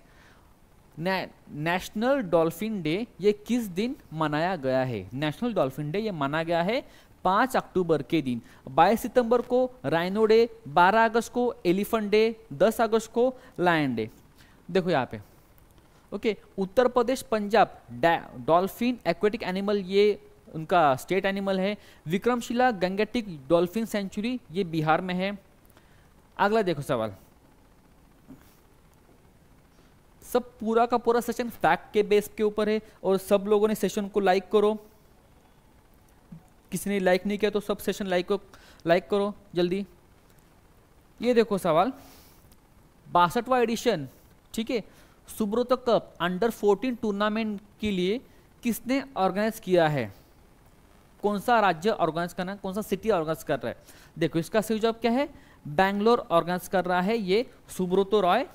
नेशनल डॉल्फिन डे ये किस दिन मनाया गया है नेशनल डॉल्फिन डे ये माना गया है पाँच अक्टूबर के दिन 22 सितंबर को राइनो डे 12 अगस्त को एलिफेंट डे 10 अगस्त को लायन डे देखो यहाँ पे okay Uttar Pradesh Punjab dolphin aquatic animal ये उनका स्टेट एनिमल है विक्रमशिला गंगेटिक डॉल्फिन सेंचुरी ये बिहार में है अगला देखो सवाल सब पूरा का पूरा सेशन फैक्ट के बेस के ऊपर है और सब लोगों ने सेशन को लाइक करो किसी ने लाइक नहीं किया तो सब सेशन लाइक को लाइक करो जल्दी ये देखो सवाल बासठवा एडिशन ठीक है सुब्रोतो कप अंडर 14 टूर्नामेंट के लिए किसने ऑर्गेनाइज किया है कौन सा राज्य ऑर्गेनाइज करना है कौन सा सिटी ऑर्गेनाइज कर रहा है देखो इसका सही जवाब क्या है बैंगलोर ऑर्गेनाइज कर रहा है ये सुब्रोतो रॉय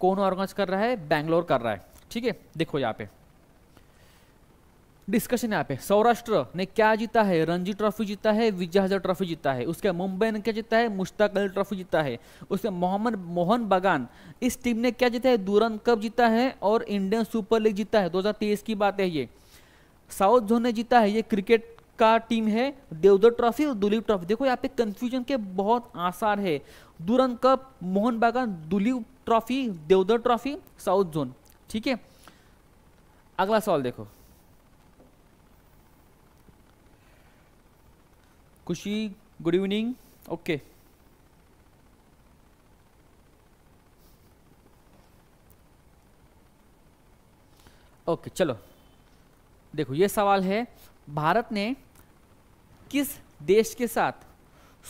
कौन ऑर्गेनाइज कर रहा है बैंगलोर कर रहा है ठीक है देखो यहाँ पे डिस्कशन यहाँ पे सौराष्ट्र ने क्या जीता है रणजी ट्रॉफी जीता है विजय हजर ट्रॉफी जीता है उसके मुंबई ने क्या जीता है मुश्ताक अली ट्रॉफी जीता है उसके मोहम्मद मोहन बगान इस टीम ने क्या जीता है दूरन कप जीता है और इंडियन सुपर लीग जीता है 2023 की बात है ये साउथ जोन ने जीता है ये क्रिकेट का टीम है देवधर ट्रॉफी और दुलीप ट्रॉफी देखो यहाँ पे कंफ्यूजन के बहुत आसार है दुरन Cup Mohun Bagan Duleep Trophy Deodhar Trophy south zone ठीक है अगला सवाल देखो खुशी गुड इवनिंग ओके ओके चलो देखो ये सवाल है भारत ने किस देश के साथ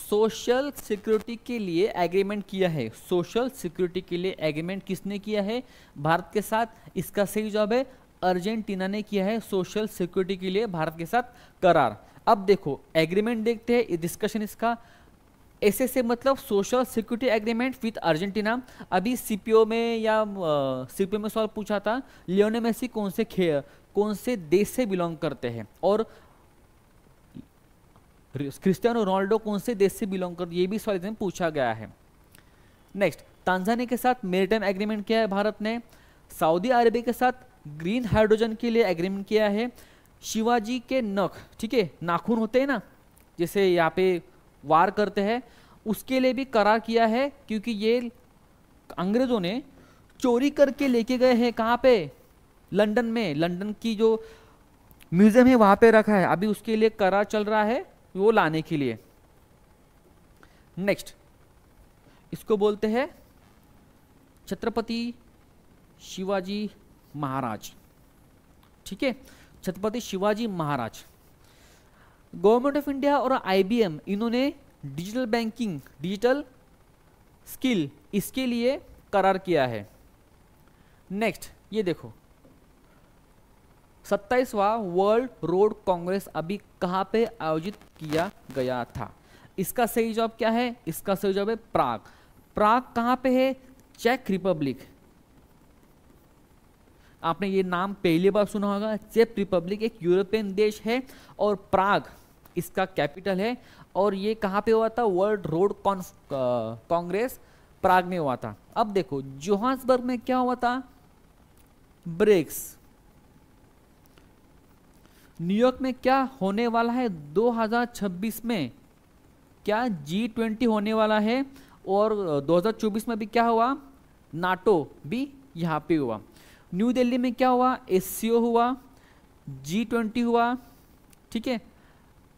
सोशल सिक्योरिटी के लिए एग्रीमेंट किया है सोशल सिक्योरिटी के लिए एग्रीमेंट किसने किया है भारत के साथ इसका सही जवाब है अर्जेंटीना ने किया है सोशल सिक्योरिटी के लिए भारत के साथ करार अब देखो एग्रीमेंट देखते हैं डिस्कशन इसका ऐसे से मतलब social security agreement with Argentina अभी सीपीओ में या सीपीओ में सवाल पूछा था लियोने मेसी कौन से खे कौन से देश से बिलोंग करते हैं और क्रिस्टियानो रोनाल्डो कौन से देश से बिलोंग कर ये भी सवाल वाले पूछा गया है नेक्स्ट तांजानिया के साथ मेरिटाइम एग्रीमेंट किया है भारत ने सऊदी अरेबिया के साथ ग्रीन हाइड्रोजन के लिए एग्रीमेंट किया है शिवाजी के नख ठीक है नाखून होते हैं ना जैसे यहाँ पे वार करते हैं उसके लिए भी करार किया है क्योंकि ये अंग्रेज़ों ने चोरी करके लेके गए हैं कहाँ पे लंदन में लंदन की जो म्यूज़ियम है वहाँ पे रखा है अभी उसके लिए करार चल रहा है वो लाने के लिए नेक्स्ट इसको बोलते हैं छत्रपति शिवाजी महाराज ठीक है Chhatrapati Shivaji Maharaj government of India और आईबीएम इन्होंने डिजिटल बैंकिंग डिजिटल स्किल इसके लिए करार किया है नेक्स्ट ये देखो सत्ताईसवा वर्ल्ड रोड कांग्रेस अभी कहाँ पे आयोजित किया गया था इसका सही जवाब क्या है इसका सही जवाब है प्राग प्राग कहाँ पे है चेक रिपब्लिक आपने ये नाम पहली बार सुना होगा चेक रिपब्लिक एक यूरोपियन देश है और प्राग इसका कैपिटल है और ये कहाँ पे हुआ था वर्ल्ड रोड कांग्रेस प्राग में हुआ था अब देखो जोहान्सबर्ग में क्या हुआ था ब्रिक्स न्यूयॉर्क में क्या होने वाला है 2026 में क्या जी ट्वेंटी होने वाला है और 2024 में भी क्या हुआ नाटो भी यहाँ पे हुआ न्यू दिल्ली में क्या हुआ एस हुआ जी ट्वेंटी हुआ ठीक है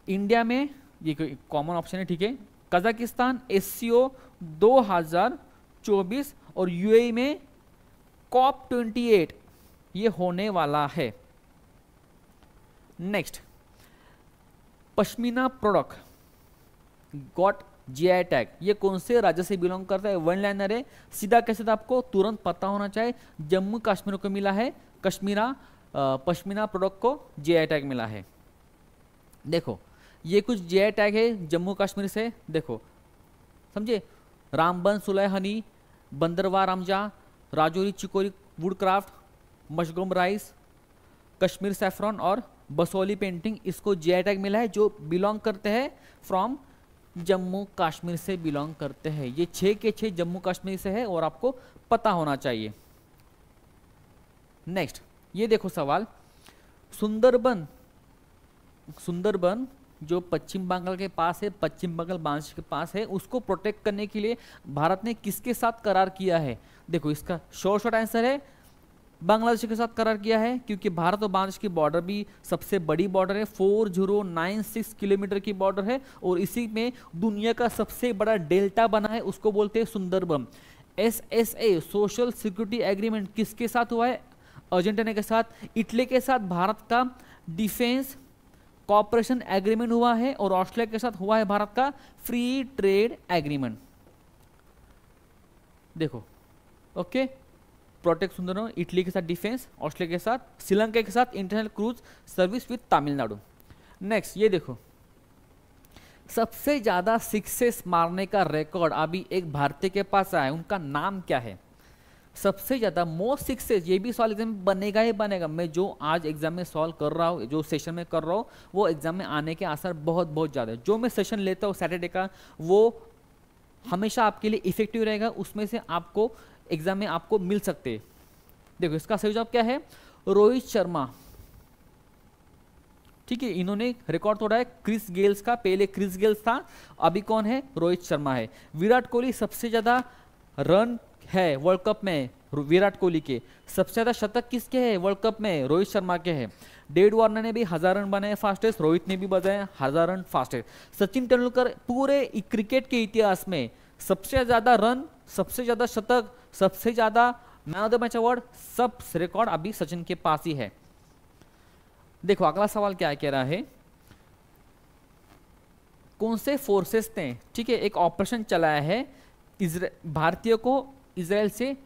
इंडिया में ये कॉमन ऑप्शन है ठीक है कजाकिस्तान एस 2024 और यूएई e में कॉप ट्वेंटी ये होने वाला है next pashmina product got GI tag ये कौन से राज्य से बिलोंग करता है वन लाइनर है सीधा कैसे आपको तुरंत पता होना चाहिए जम्मू कश्मीर को मिला है कश्मीरा पश्मीना प्रोडक्ट को जीआई टैग मिला है देखो ये कुछ जीआई टैग है जम्मू कश्मीर से देखो समझे रामबन सुलहनी बंदरवा रामजा राजौरी चिकोरी वुडक्राफ्ट मशगम राइस कश्मीर सेफ्रॉन और बसोली पेंटिंग इसको जी टैग मिला है जो बिलोंग करते हैं फ्रॉम जम्मू कश्मीर से बिलोंग करते हैं ये छः के छः जम्मू कश्मीर से है और आपको पता होना चाहिए नेक्स्ट ये देखो सवाल सुंदरबन सुंदरबन जो पश्चिम बंगाल के पास है पश्चिम बंगाल बांस के पास है उसको प्रोटेक्ट करने के लिए भारत ने किसके साथ करार किया है देखो इसका शॉर्ट शॉर्ट आंसर है बांग्लादेश के साथ करार किया है क्योंकि भारत और बांग्लादेश की बॉर्डर भी सबसे बड़ी बॉर्डर है four zero nine six kilometre की बॉर्डर है और इसी में दुनिया का सबसे बड़ा डेल्टा बना है उसको बोलते हैं Sundarban S S A social security agreement किसके साथ हुआ है अर्जेंटीना के साथ इटली के साथ भारत का डिफेंस कॉपरेशन एग्रीमेंट हुआ है और ऑस्ट्रेलिया के साथ हुआ है भारत का फ्री ट्रेड एग्रीमेंट देखो ओके okay? प्रोटेक्ट सुंदर इटली के साथ डिफेंस ऑस्ट्रेलिया के साथ श्रीलंका के साथ internal cruise service with Tamil Nadu next ये देखो सबसे ज़्यादा सिक्सेस मारने का रिकॉर्ड अभी एक भारतीय के पास आया है उनका नाम क्या है सबसे ज़्यादा मोस्ट सिक्सेस ये भी सवाल एग्जाम में बनेगा ही बनेगा मैं जो आज एग्जाम में सॉल्व कर रहा हूँ जो सेशन में कर रहा हूँ वो एग्जाम में आने के आसार बहुत बहुत ज़्यादा है जो मैं सेशन लेता हूँ सैटरडे का वो हमेशा आपके लिए इफेक्टिव रहेगा उसमें से आपको एग्जाम में आपको मिल सकते देखो इसका सही जवाब क्या है रोहित शर्मा ठीक है इन्होंने रिकॉर्ड तोड़ा है क्रिस गेल्स का पहले क्रिस गेल्स था अभी कौन है रोहित शर्मा है विराट कोहली सबसे ज्यादा रन है वर्ल्ड कप में विराट कोहली के सबसे ज्यादा शतक किसके हैं वर्ल्ड कप में रोहित शर्मा के हैं डेड वार्नर ने भी हजार रन बनाए फास्टेस्ट रोहित ने भी बजाए हजार रन फास्टेस्ट सचिन तेंदुलकर पूरे क्रिकेट के इतिहास में सबसे ज्यादा रन सबसे ज़्यादा शतक सबसे ज़्यादा man of the match award सब रिकॉर्ड अभी सचिन के पास ही है देखो अगला सवाल क्या कह रहा है कौन से फोर्सेस ने ठीक है एक ऑपरेशन चलाया है भारतीय को इसराइल से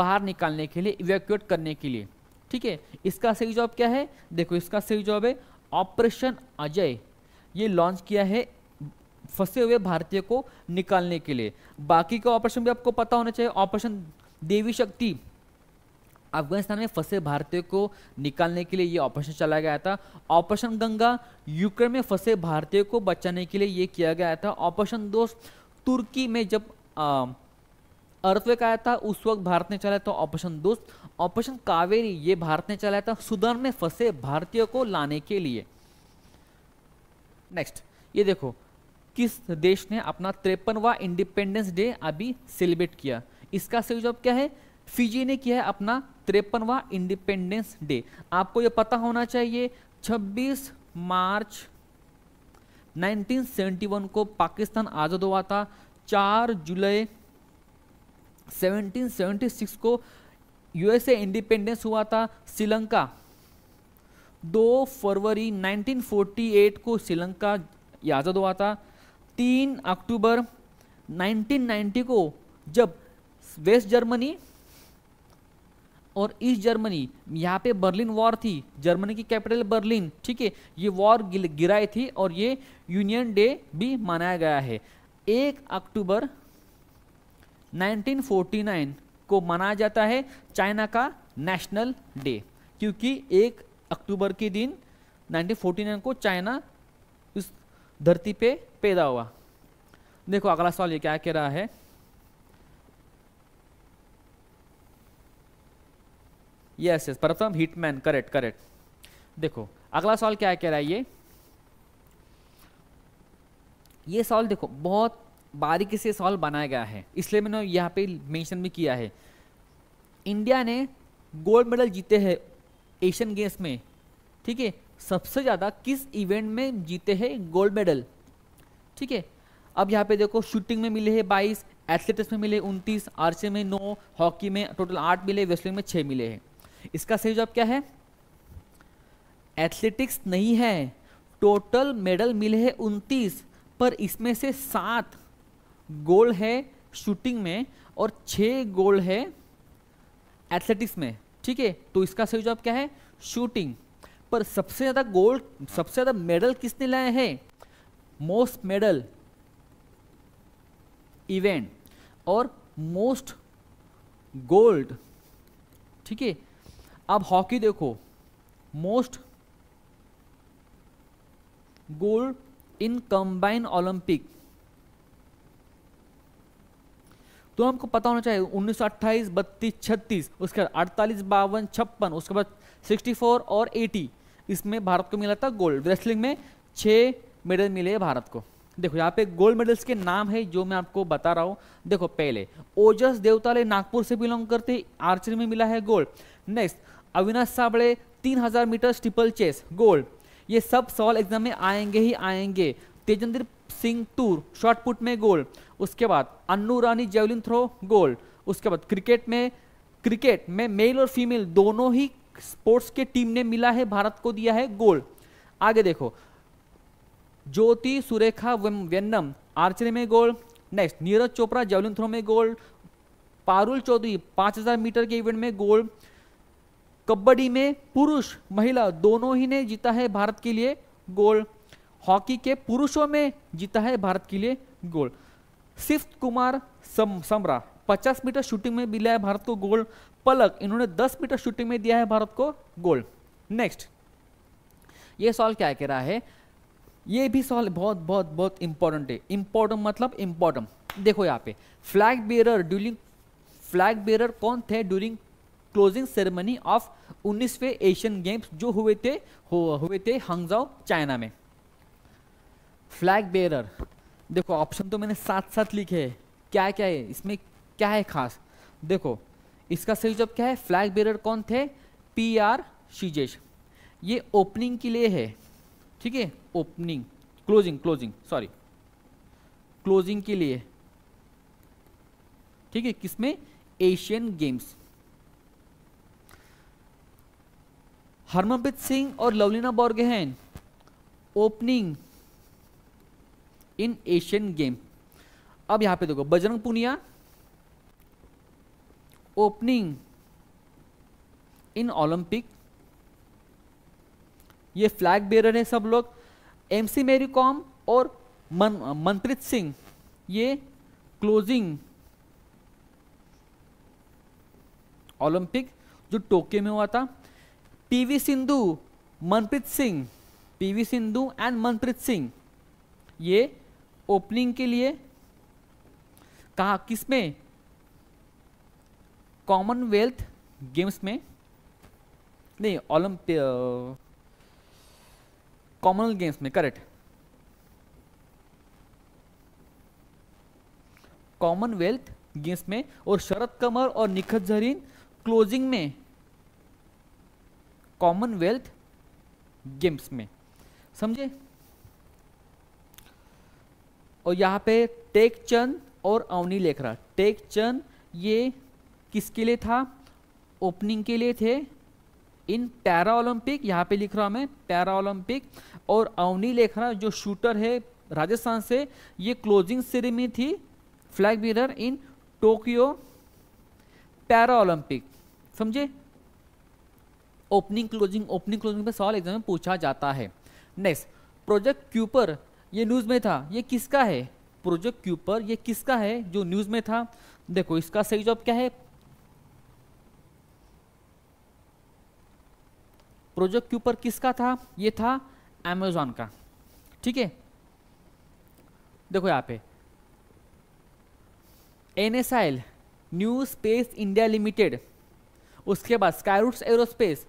बाहर निकालने के लिए इवेक्यूएट करने के लिए ठीक है इसका सही जॉब क्या है देखो इसका सही जॉब है ऑपरेशन अजय ये लॉन्च किया है फंसे हुए भारतीय को निकालने के लिए बाकी का ऑपरेशन भी आपको पता होना चाहिए ऑपरेशन देवी शक्ति अफगानिस्तान में फंसे भारतीयों को निकालने के लिए ये ऑपरेशन चलाया गया था ऑपरेशन गंगा यूक्रेन में फंसे भारतीयों को बचाने के लिए ये किया गया था ऑपरेशन दोस्त तुर्की में जब अर्थवेक आया था उस वक्त भारत ने चलाया था ऑपरेशन दोस्त ऑपरेशन कावेरी ये भारत ने चलाया था सुदान में फंसे भारतीयों को लाने के लिए नेक्स्ट ये देखो किस देश ने अपना त्रेपनवा इंडिपेंडेंस डे अभी सेलिब्रेट किया इसका सही जवाब क्या है फिजी ने किया है अपना त्रेपनवा इंडिपेंडेंस डे आपको यह पता होना चाहिए 26 मार्च 1971 को पाकिस्तान आज़ाद हुआ था 4 जुलाई 1776 को यूएसए इंडिपेंडेंस हुआ था श्रीलंका 2 फरवरी 1948 को श्रीलंका आज़ाद हुआ था तीन अक्टूबर 1990 को जब वेस्ट जर्मनी और ईस्ट जर्मनी यहाँ पे बर्लिन वॉर थी जर्मनी की कैपिटल बर्लिन ठीक है ये वॉर गिराई थी और ये यूनियन डे भी मनाया गया है एक अक्टूबर 1949 को मनाया जाता है चाइना का नेशनल डे क्योंकि एक अक्टूबर के दिन 1949 को चाइना धरती पे पैदा हुआ देखो अगला सवाल ये क्या कह रहा है यस यस प्रथम हिटमैन करेक्ट करेक्ट देखो अगला सवाल क्या कह रहा है ये ये सवाल देखो बहुत बारीकी से सवाल बनाया गया है इसलिए मैंने यहाँ पे मेंशन भी किया है इंडिया ने गोल्ड मेडल जीते हैं एशियन गेम्स में ठीक है सबसे ज़्यादा किस इवेंट में जीते हैं गोल्ड मेडल ठीक है अब यहाँ पे देखो शूटिंग में मिले हैं बाईस एथलेटिक्स में मिले उनतीस आरसे में नौ हॉकी में टोटल आठ मिले रेसलिंग में छः मिले हैं इसका सही जवाब क्या है एथलेटिक्स नहीं है टोटल मेडल मिले हैं उनतीस पर इसमें से सात गोल्ड है शूटिंग में और छह गोल्ड है एथलेटिक्स में ठीक है तो इसका सही जवाब क्या है शूटिंग पर सबसे ज़्यादा गोल्ड सबसे ज़्यादा मेडल किसने लाए हैं मोस्ट मेडल इवेंट और मोस्ट गोल्ड ठीक है अब हॉकी देखो most gold in combine Olympic तो हमको पता होना चाहिए 1928, 32, 36, उसके बाद अड़तालीस बावन छप्पन उसके बाद 64 और इसमें भारत को मिला था गोल्ड रेसलिंग में छः मेडल मिले भारत को देखो यहाँ पे गोल्ड मेडल्स के नाम है जो मैं आपको बता रहा हूँ देखो पहले ओजस देवताले नागपुर से बिलोंग करते आर्चरी में मिला है gold next Avinash Sable 3000 metre steeplechase gold ये सब सवाल एग्जाम में आएंगे ही आएंगे तेजेंद्र सिंह टूर शॉटपुट में गोल्ड उसके बाद Annu Rani javelin throw gold उसके बाद क्रिकेट में क्रिकेट में मेल और फीमेल दोनों ही स्पोर्ट्स के टीम ने मिला है भारत को दिया है गोल्ड आगे देखो ज्योति सुरेखा वेन्नम आर्चरी में gold next Neeraj Chopra javelin throw में गोल्ड पारुल चौधरी 5000 मीटर के इवेंट में गोल्ड कबड्डी में पुरुष महिला दोनों ही ने जीता है भारत के लिए गोल्ड हॉकी के पुरुषों में जीता है भारत के लिए gold Sift Kumar Sam, Samra 50 metre shooting में मिला है भारत को गोल्ड पलक इन्होंने 10 मीटर शूटिंग में दिया है भारत को गोल्ड नेक्स्ट ये सॉल्व क्या कह रहा है ये भी सॉल बहुत बहुत बहुत इंपॉर्टेंट है इंपॉर्टेंट मतलब इंपॉर्टेंट देखो यहाँ पे flag bearer during flag bearer कौन थे ड्यूरिंग क्लोजिंग सेरेमनी ऑफ उन्नीसवे एशियन गेम्स जो हुए थे हुए थे हंगजाओ चाइना में फ्लैग बेरर देखो ऑप्शन तो मैंने साथ साथ लिखे है क्या क्या है इसमें क्या है खास देखो इसका सही जवाब क्या है फ्लैग बेरर कौन थे पी आर शीजेश ये ओपनिंग के लिए है ठीक है opening closing closing sorry closing के लिए ठीक है किसमें एशियन गेम्स हरमनप्रीत सिंह और Lovlina Borgohain opening in Asian game अब यहां पे देखो Bajrang Punia opening in Olympic ये फ्लैग बेरर है सब लोग एमसी मेरी कॉम और मन, मनप्रीत सिंह ये क्लोजिंग ओलंपिक जो टोक्यो में हुआ था PV Sindhu Manpreet Singh PV Sindhu and Manpreet Singh ये ओपनिंग के लिए कहा किसमें कॉमनवेल्थ गेम्स में नहीं ओलंपिक कॉमनवेल्थ गेम्स में करेक्ट कॉमनवेल्थ गेम्स में और शरद कमर और निखत जरीन क्लोजिंग में कॉमनवेल्थ गेम्स में समझे और यहां पे टेक चंद और अवनी लेखरा टेक चंद ये किसके लिए था ओपनिंग के लिए थे इन पैरा ओलंपिक यहाँ पे लिख रहा हूँ मैं पैरा ओलंपिक और अवनी रहा जो शूटर है राजस्थान से ये क्लोजिंग सेरेमनी थी flag bearer in Tokyo para Olympic समझे ओपनिंग क्लोजिंग ओपनिंग क्लोजिंग पे सवाल एग्जाम में पूछा जाता है नेक्स्ट प्रोजेक्ट क्यूपर ये न्यूज़ में था ये किसका है प्रोजेक्ट क्यूपर ये किसका है जो न्यूज़ में था देखो इसका सही जॉब क्या है प्रोजेक्ट के ऊपर किसका था ये था एमेजॉन का ठीक है देखो यहाँ पे N S I L New Space India Limited उसके बाद Skyroots Aerospace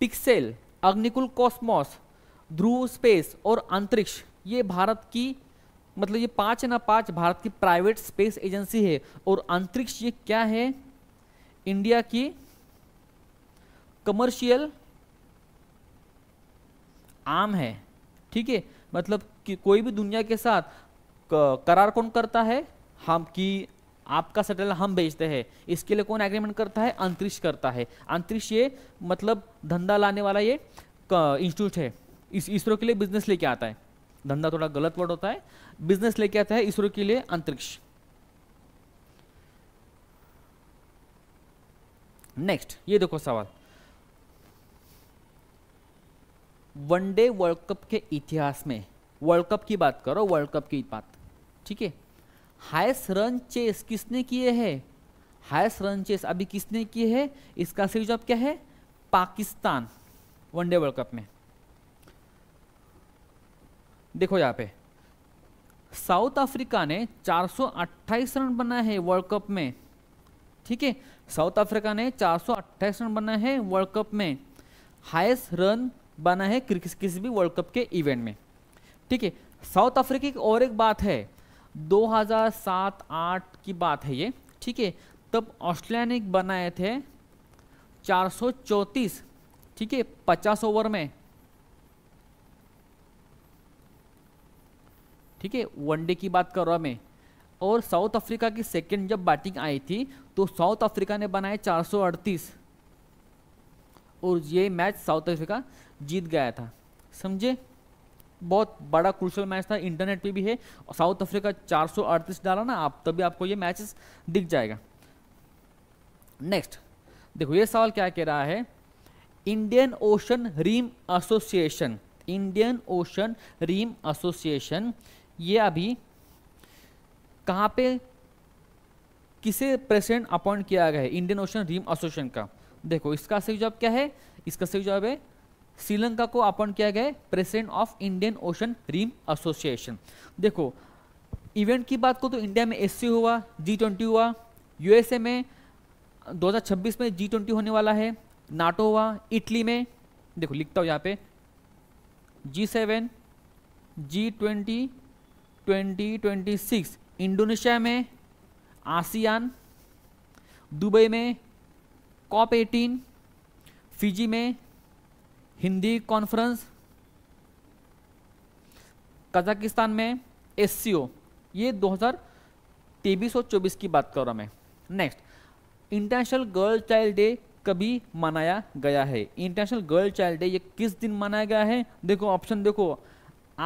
Pixel Agnikul Cosmos Dhruva space और अंतरिक्ष ये भारत की मतलब ये पांच ना पांच भारत की प्राइवेट स्पेस एजेंसी है और अंतरिक्ष ये क्या है इंडिया की कमर्शियल आम है ठीक है मतलब कि कोई भी दुनिया के साथ करार कौन करता है हम कि आपका सैटेलाइट हम बेचते हैं इसके लिए कौन एग्रीमेंट करता है अंतरिक्ष करता है अंतरिक्ष ये मतलब धंधा लाने वाला ये इंस्टीट्यूट है इस इसरो के लिए बिजनेस लेके आता है धंधा थोड़ा गलत वर्ड होता है बिजनेस लेके आता है इसरो के लिए अंतरिक्ष नेक्स्ट ये देखो सवाल वनडे वर्ल्ड कप के इतिहास में वर्ल्ड कप की बात करो वर्ल्ड कप की बात ठीक है हाइस्ट रन चेस किसने किए है हाइस्ट रन चेस अभी किसने किए है इसका सही जवाब क्या है पाकिस्तान वनडे वर्ल्ड कप में देखो यहां पे साउथ अफ्रीका ने 428 रन बनाए हैं वर्ल्ड कप में ठीक है साउथ अफ्रीका ने 428 रन बनाए हैं वर्ल्ड कप में हाइस्ट रन बना है किस किसी भी वर्ल्ड कप के इवेंट में ठीक है साउथ अफ्रीका की और एक बात है 2007-8 की बात है ये ठीक है तब ऑस्ट्रेलिया ने बनाए थे चार ठीक है 50 ओवर में ठीक है वनडे की बात कर रहा मैं और साउथ अफ्रीका की सेकंड जब बैटिंग आई थी तो साउथ अफ्रीका ने बनाए चार और ये मैच साउथ अफ्रीका जीत गया था समझे बहुत बड़ा क्रुशल मैच था इंटरनेट पे भी है और साउथ अफ्रीका चार डाला ना आप तभी आपको ये मैचेस दिख जाएगा नेक्स्ट देखो ये सवाल क्या कह रहा है Indian Ocean Rim Association Indian Ocean Rim Association ये अभी कहाँ पे किसे प्रेसिडेंट अपॉइंट किया गया है इंडियन ओशन रीम एसोसिएशन का देखो इसका सही जवाब क्या है इसका सही जवाब है श्रीलंका को अपॉइंट किया गया president of Indian Ocean Rim Association देखो इवेंट की बात को तो इंडिया में एस हुआ जी ट्वेंटी हुआ यूएसए में 2026 में जी ट्वेंटी होने वाला है नाटो हुआ इटली में देखो लिखता हूँ यहाँ पे G seven G twenty twenty twenty six Indonesia में आसियान दुबई में कॉप एटीन फिजी में हिंदी कॉन्फ्रेंस कजाकिस्तान में एस ये 2023 और 24 की बात कर रहा मैं next international girl child day कभी मनाया गया है इंटरनेशनल गर्ल चाइल्ड डे ये किस दिन मनाया गया है देखो ऑप्शन देखो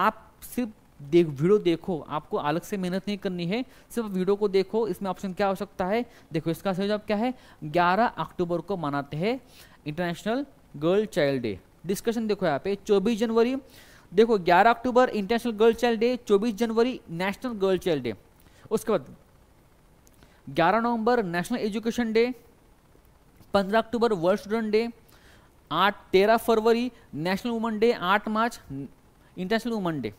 आप सिर्फ देख वीडियो देखो आपको अलग से मेहनत नहीं करनी है सिर्फ वीडियो को देखो इसमें ऑप्शन क्या हो सकता है देखो इसका सही जवाब क्या है 11 अक्टूबर को मनाते हैं international girl child day discussion देखो यहाँ पे 24 जनवरी देखो 11 अक्टूबर इंटरनेशनल गर्ल चाइल्ड डे 24 जनवरी नेशनल गर्ल चाइल्ड डे उसके बाद 11 नवंबर नेशनल एजुकेशन डे 15 अक्टूबर वर्ल्ड स्टूडेंट डे आठ तेरह फरवरी नेशनल वुमन डे आठ मार्च इंटरनेशनल वुमन डे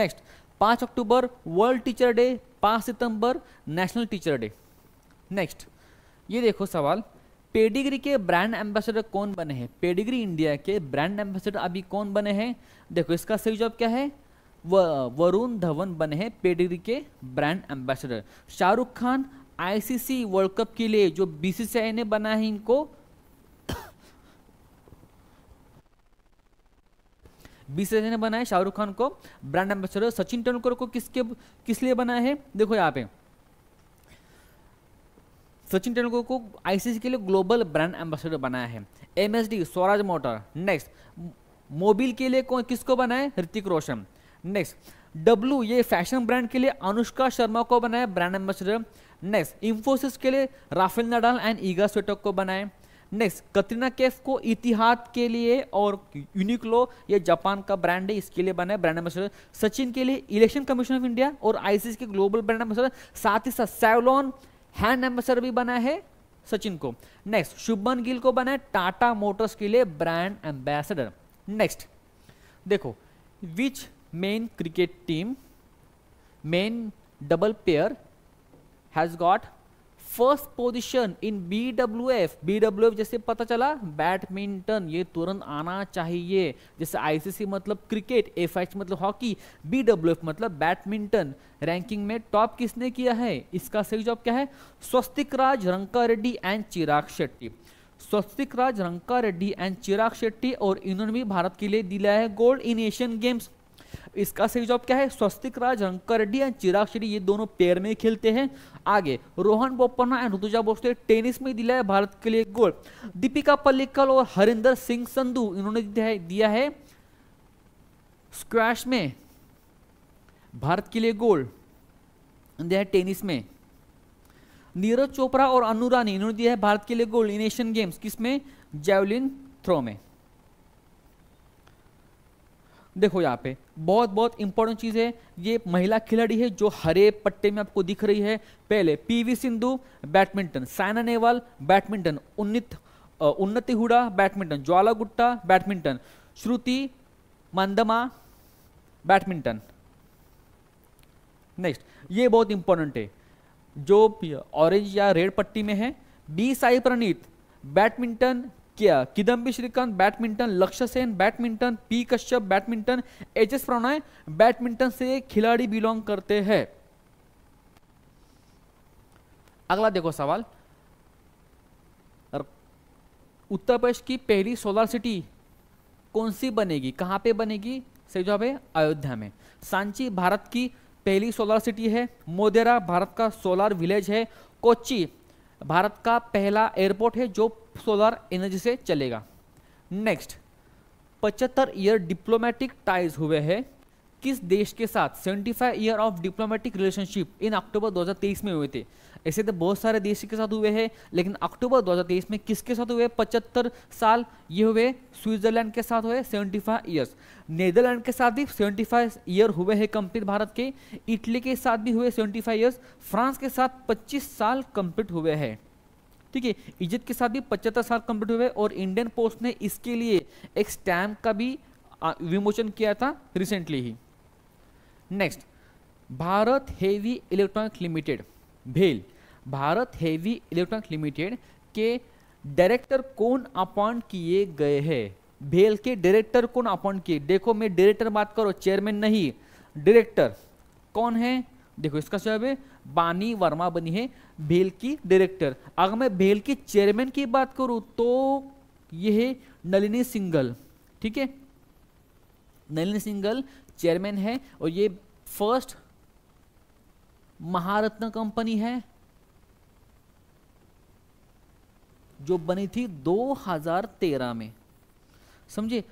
नेक्स्ट पाँच अक्टूबर वर्ल्ड टीचर डे पाँच सितंबर नेशनल टीचर डे नेक्स्ट ये देखो सवाल पेडिग्री के ब्रांड एम्बेसडर कौन बने हैं पेडिग्री इंडिया के ब्रांड एम्बेसडर अभी कौन बने हैं देखो इसका सही जवाब क्या है वरुण धवन बने हैं पेडिग्री के brand ambassador Shahrukh Khan ICC World Cup के लिए जो बीसीसीआई ने बना है इनको बीसीसीआई ने बनाया शाहरुख खान को ब्रांड एम्बेसडर सचिन तेंदुलकर को किसके किस लिए बनाया है देखो यहाँ पे सचिन तेंदुलकर को आईसीसी के लिए ग्लोबल ब्रांड एम्बेसडर बनाया है MSD Swaraj motor next Mobil के लिए कौन किसको बनाए ऋतिक रोशन नेक्स्ट डब्लू ये फैशन ब्रांड के लिए अनुष्का शर्मा को बनाया ब्रांड एम्बेसडर नेक्स्ट इंफोसिस के लिए Rafael Nadal and Iga Swiatek को बनाए नेक्स्ट कतरीना कैफ को इतिहाद के लिए और यूनिक्लो ये जापान का ब्रांड है इसके लिए बनाया ब्रांड एम्बेसडर सचिन के लिए इलेक्शन कमीशन ऑफ इंडिया और आईसीसी के ग्लोबल ब्रांड एम्बेसडर साथ ही साथ सेवलॉन हैंड एम्बेसडर भी बना है सचिन को नेक्स्ट शुभमन गिल को बना है टाटा मोटर्स के लिए ब्रांड एम्बेसडर नेक्स्ट देखो which men cricket team men double pair has got first position in W F जैसे पता चला बैडमिंटन ये तुरंत आना चाहिए जैसे आईसीसी मतलब क्रिकेट एफ मतलब हॉकी एफ मतलब बैडमिंटन रैंकिंग में टॉप किसने किया है इसका सही जॉब क्या है Swastik Raj Rankireddy and Chirag Shetty Swastik Raj Rankireddy and Chirag Shetty और इन्होंने भी भारत के लिए दिलाया है गोल्ड इन एशियन गेम्स इसका सही जवाब क्या है स्वस्तिक राज रंकरडी एंड चिराग शेट्टी ये दोनों पेयर में खेलते हैं आगे रोहन बोपन्ना एंड ऋतुजा भोसले टेनिस में दिला है भारत के लिए गोल्ड दीपिका पल्लिकल और हरिंदर सिंह संधु इन्होंने दिया है स्क्वैश में भारत के लिए गोल्ड दिया है टेनिस में नीरज चोपड़ा और अनु रानी इन्होंने दिया है भारत के लिए गोल्ड इन एशियन गेम्स किसमें जेवलिन थ्रो में देखो यहां पे बहुत बहुत इंपॉर्टेंट चीज़ है ये महिला खिलाड़ी है जो हरे पट्टे में आपको दिख रही है पहले PV Sindhu badminton Saina Nehwal badminton Unnit Unnati Hooda badminton Jwala Gutta badminton Shruti Mundada badminton next ये बहुत इंपॉर्टेंट है जो ऑरेंज या रेड पट्टी में है बी साई प्रणीत बैडमिंटन किया Kidambi Srikanth badminton Lakshya Sen badminton P Kashyap badminton H S Prannoy badminton से खिलाड़ी बिलोंग करते हैं अगला देखो सवाल उत्तर प्रदेश की पहली सोलर सिटी कौन सी बनेगी कहां पे बनेगी सही जवाब है अयोध्या में सांची भारत की पहली सोलर सिटी है मोदेरा भारत का सोलर विलेज है कोच्चि भारत का पहला एयरपोर्ट है जो सोलर एनर्जी से चलेगा नेक्स्ट पचहत्तर ईयर डिप्लोमेटिक टाइज हुए हैं किस देश के साथ 75 year of diplomatic relationship in अक्टूबर 2023 में हुए थे ऐसे तो बहुत सारे देश के साथ हुए हैं लेकिन अक्टूबर 2023 में किसके साथ हुए पचहत्तर साल ये हुए स्विट्जरलैंड के साथ हुए 75 ईयर्स नीदरलैंड के साथ भी 75 ईयर हुए हैं कंप्लीट भारत के इटली के साथ भी हुए 75 ईयर्स फ्रांस के साथ 25 साल कंप्लीट हुए हैं ठीक है इजिप्त के साथ भी पचहत्तर साल कंप्लीट हुए और इंडियन पोस्ट ने इसके लिए एक स्टैम्प का भी विमोचन किया था रिसेंटली ही next Bharat Heavy Electronic Limited भेल भारत हेवी इलेक्ट्रॉनिक लिमिटेड के डायरेक्टर कौन अपॉइंट किए गए हैं भेल के डायरेक्टर कौन अपॉइंट किए देखो मैं डायरेक्टर बात करो चेयरमैन नहीं डायरेक्टर कौन है देखो इसका जवाब है बानी वर्मा बनी है भेल की डायरेक्टर अगर मैं भेल के चेयरमैन की बात करूं तो यह है नलिनी सिंगल ठीक है नलिनी सिंगल चेयरमैन है और ये फर्स्ट महारत्न कंपनी है जो बनी थी 2013 में समझे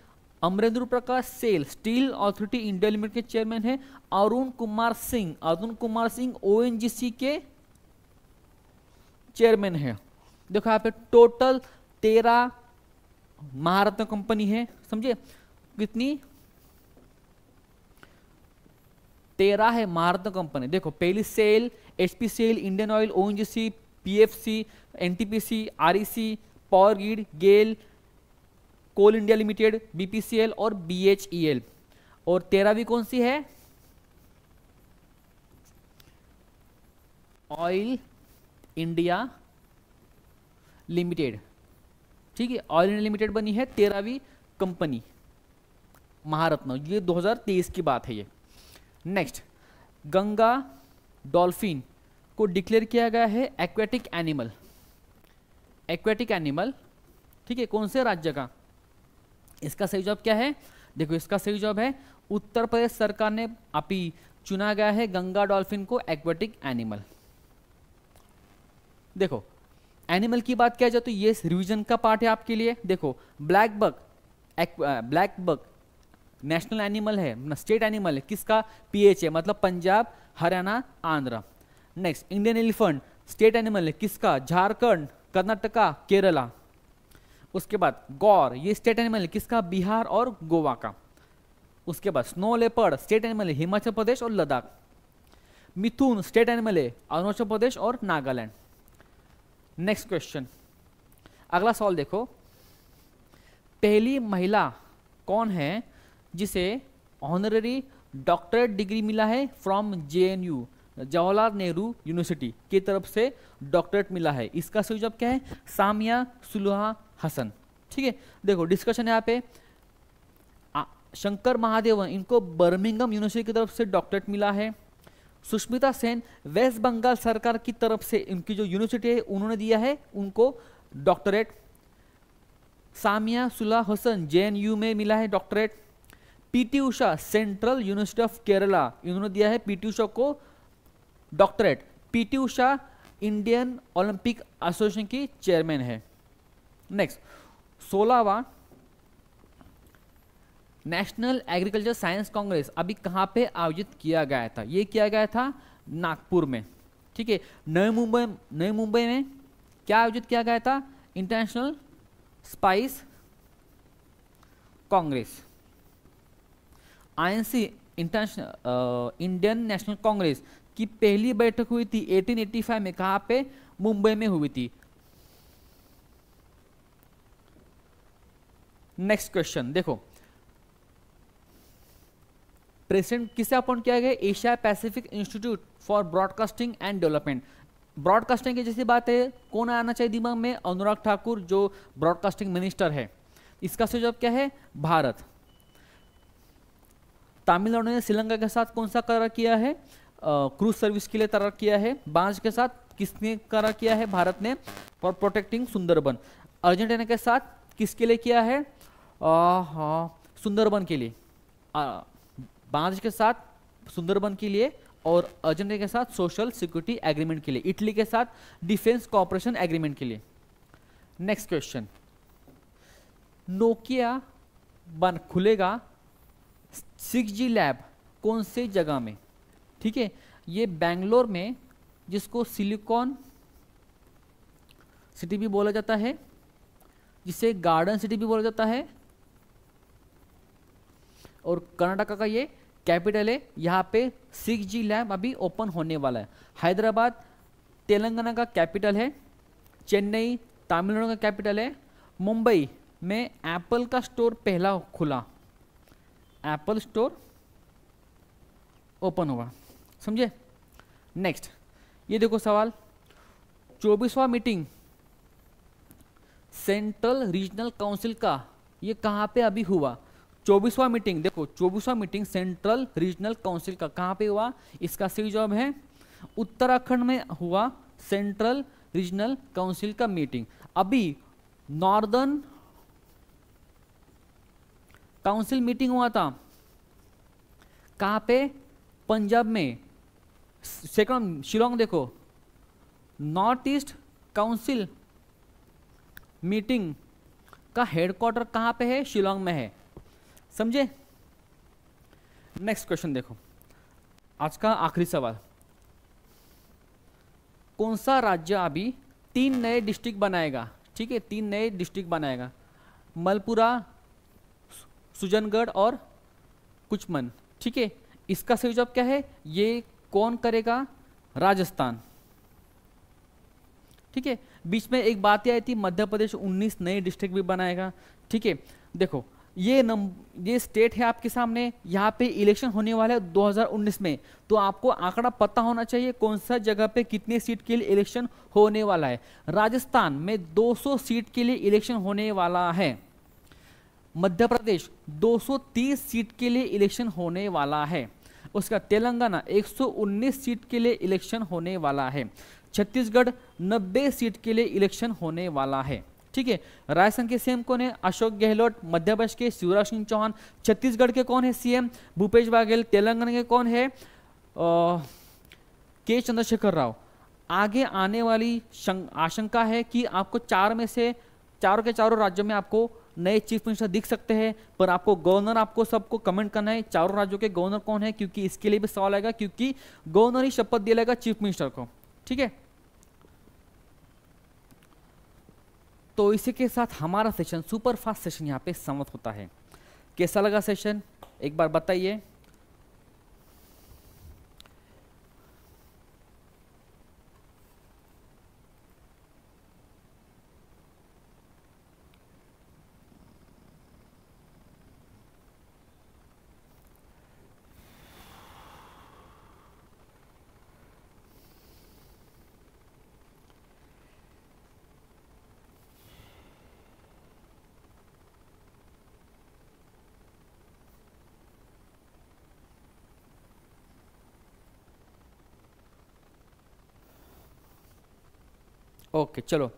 Amarendra Prakash SAIL Steel Authority India Limited के चेयरमैन हैं अरुण कुमार सिंह अरुण कुमार सिंह ओएनजीसी के चेयरमैन हैं देखो यहाँ पे टोटल तेरह महारत्न कंपनी है समझे कितनी तेरह है महारत्न कंपनी देखो पहली SAIL HP SAIL Indian oil ONGC PFC NTPC REC power grid GAIL coal India limited BPCL और बीएचईएल और तेरहवीं कौन सी है ऑयल इंडिया लिमिटेड ठीक है ऑयल इंडिया लिमिटेड बनी है तेरहवीं कंपनी महारत्न ये 2023 की बात है ये नेक्स्ट गंगा डॉल्फिन को डिक्लेयर किया गया है एक्वेटिक एनिमल एक्वेटिक एनिमल ठीक है कौन से राज्य का इसका सही जवाब क्या है देखो इसका सही जवाब है उत्तर प्रदेश सरकार ने अपी चुना गया है गंगा डॉल्फिन को एक्वेटिक एनिमल देखो एनिमल की बात किया जाए तो ये रिविजन का पार्ट है आपके लिए देखो black buck black buck national animal है स्टेट एनिमल है किसका पीएचए मतलब Punjab Haryana Andhra next Indian elephant state animal है किसका झारखंड कर्नाटका केरला उसके बाद गौर ये स्टेट एनिमल है किसका बिहार और गोवा का उसके बाद स्नो लेपर्ड स्टेट एनिमल है हिमाचल प्रदेश और लद्दाख मिथुन स्टेट एनिमल है अरुणाचल प्रदेश और नागालैंड नेक्स्ट क्वेश्चन अगला सवाल देखो पहली महिला कौन है जिसे ऑनररी डॉक्टरेट डिग्री मिला है from J N U Jawaharlal Nehru university की तरफ से डॉक्टरेट मिला है इसका सही जवाब क्या है सामिया सुलहा हसन ठीक है देखो डिस्कशन यहाँ पे शंकर महादेवन इनको बर्मिंगम यूनिवर्सिटी की तरफ से डॉक्टरेट मिला है सुष्मिता सेन वेस्ट बंगाल सरकार की तरफ से इनकी जो यूनिवर्सिटी है उन्होंने दिया है उनको डॉक्टरेट सामिया सुलह हसन जे में मिला है doctorate PT Usha central university of Kerala इन्होंने दिया है पीटी उषा को doctorate PT Usha Indian Olympic association की चेयरमैन है नेक्स्ट सोलहवा नेशनल एग्रीकल्चर साइंस कांग्रेस अभी कहाँ पे आयोजित किया गया था ये किया गया था नागपुर में ठीक है नई मुंबई नई मुंबई में क्या आयोजित किया गया था international spice congress INC international Indian national congress की पहली बैठक हुई थी 1885 में कहा पे मुंबई में हुई थी नेक्स्ट क्वेश्चन देखो प्रेसिडेंट किसे अपॉइंट किया गया Asia Pacific institute for broadcasting and development broadcasting की जैसी बात है कौन आना चाहिए दिमाग में अनुराग ठाकुर जो ब्रॉडकास्टिंग मिनिस्टर है इसका सुझाव क्या है भारत तमिलनाडु ने श्रीलंका के साथ कौन सा करार किया है क्रूज सर्विस के लिए तैयार किया है बांझ के साथ किसने करा किया है भारत ने फॉर प्रोटेक्टिंग सुंदरबन अर्जेंटीना के साथ किसके लिए किया है सुंदरबन के लिए बांझ के साथ सुंदरबन के लिए और अर्जेंटीना के साथ सोशल सिक्योरिटी एग्रीमेंट के लिए इटली के साथ डिफेंस कॉपरेशन एग्रीमेंट के लिए नेक्स्ट क्वेश्चन नोकिया बन खुलेगा सिक्स जी लैब कौन से जगह में ठीक है ये बैंगलोर में जिसको सिलिकॉन सिटी भी बोला जाता है जिसे गार्डन सिटी भी बोला जाता है और कर्नाटका का ये कैपिटल है यहाँ पे सिक्स जी लैब अभी ओपन होने वाला है हैदराबाद तेलंगाना का कैपिटल है चेन्नई तमिलनाडु का कैपिटल है मुंबई में एप्पल का स्टोर पहला खुला एप्पल स्टोर ओपन हुआ समझे नेक्स्ट ये देखो सवाल चौबीसवा मीटिंग सेंट्रल रीजनल काउंसिल का ये कहाँ पे अभी हुआ चौबीसवा मीटिंग देखो चौबीसवा मीटिंग सेंट्रल रीजनल काउंसिल का कहाँ पे हुआ इसका सही जवाब है उत्तराखंड में हुआ सेंट्रल रीजनल काउंसिल का मीटिंग अभी नॉर्दर्न काउंसिल मीटिंग हुआ था कहाँ पे पंजाब में सेकंड शिलोंग देखो नॉर्थ ईस्ट काउंसिल मीटिंग का हेडक्वार्टर कहां पे है शिलोंग में है समझे नेक्स्ट क्वेश्चन देखो आज का आखिरी सवाल कौन सा राज्य अभी तीन नए डिस्ट्रिक्ट बनाएगा ठीक है तीन नए डिस्ट्रिक्ट बनाएगा मलपुरा सुजनगढ़ और कुचमन ठीक है इसका सही जवाब क्या है ये कौन करेगा राजस्थान ठीक है बीच में एक बात आई थी मध्य प्रदेश 19 नए डिस्ट्रिक्ट भी बनाएगा ठीक है देखो ये नम ये स्टेट है आपके सामने यहाँ पे इलेक्शन होने वाला है 2019 में तो आपको आंकड़ा पता होना चाहिए कौन सा जगह पे कितने सीट के लिए इलेक्शन होने वाला है राजस्थान में 200 सीट के लिए इलेक्शन होने वाला है मध्य प्रदेश 230 सीट के लिए इलेक्शन होने वाला है उसका तेलंगाना 119 सीट के लिए इलेक्शन होने वाला है छत्तीसगढ़ 90 सीट के लिए इलेक्शन होने वाला है ठीक है राजस्थान के सीएम कौन है अशोक गहलोत मध्य प्रदेश के शिवराज सिंह चौहान छत्तीसगढ़ के कौन है सीएम भूपेश बघेल तेलंगाना के कौन है के चंद्रशेखर राव आगे आने वाली आशंका है कि आपको चार में से चारों के चारों राज्यों में आपको नए चीफ मिनिस्टर दिख सकते हैं पर आपको गवर्नर आपको सबको कमेंट करना है चारों राज्यों के गवर्नर कौन है क्योंकि इसके लिए भी सवाल आएगा क्योंकि गवर्नर ही शपथ दिया जाएगा चीफ मिनिस्टर को ठीक है तो इसी के साथ हमारा सेशन सुपर फास्ट सेशन यहाँ पे समाप्त होता है कैसा लगा सेशन एक बार बताइए ओके चलो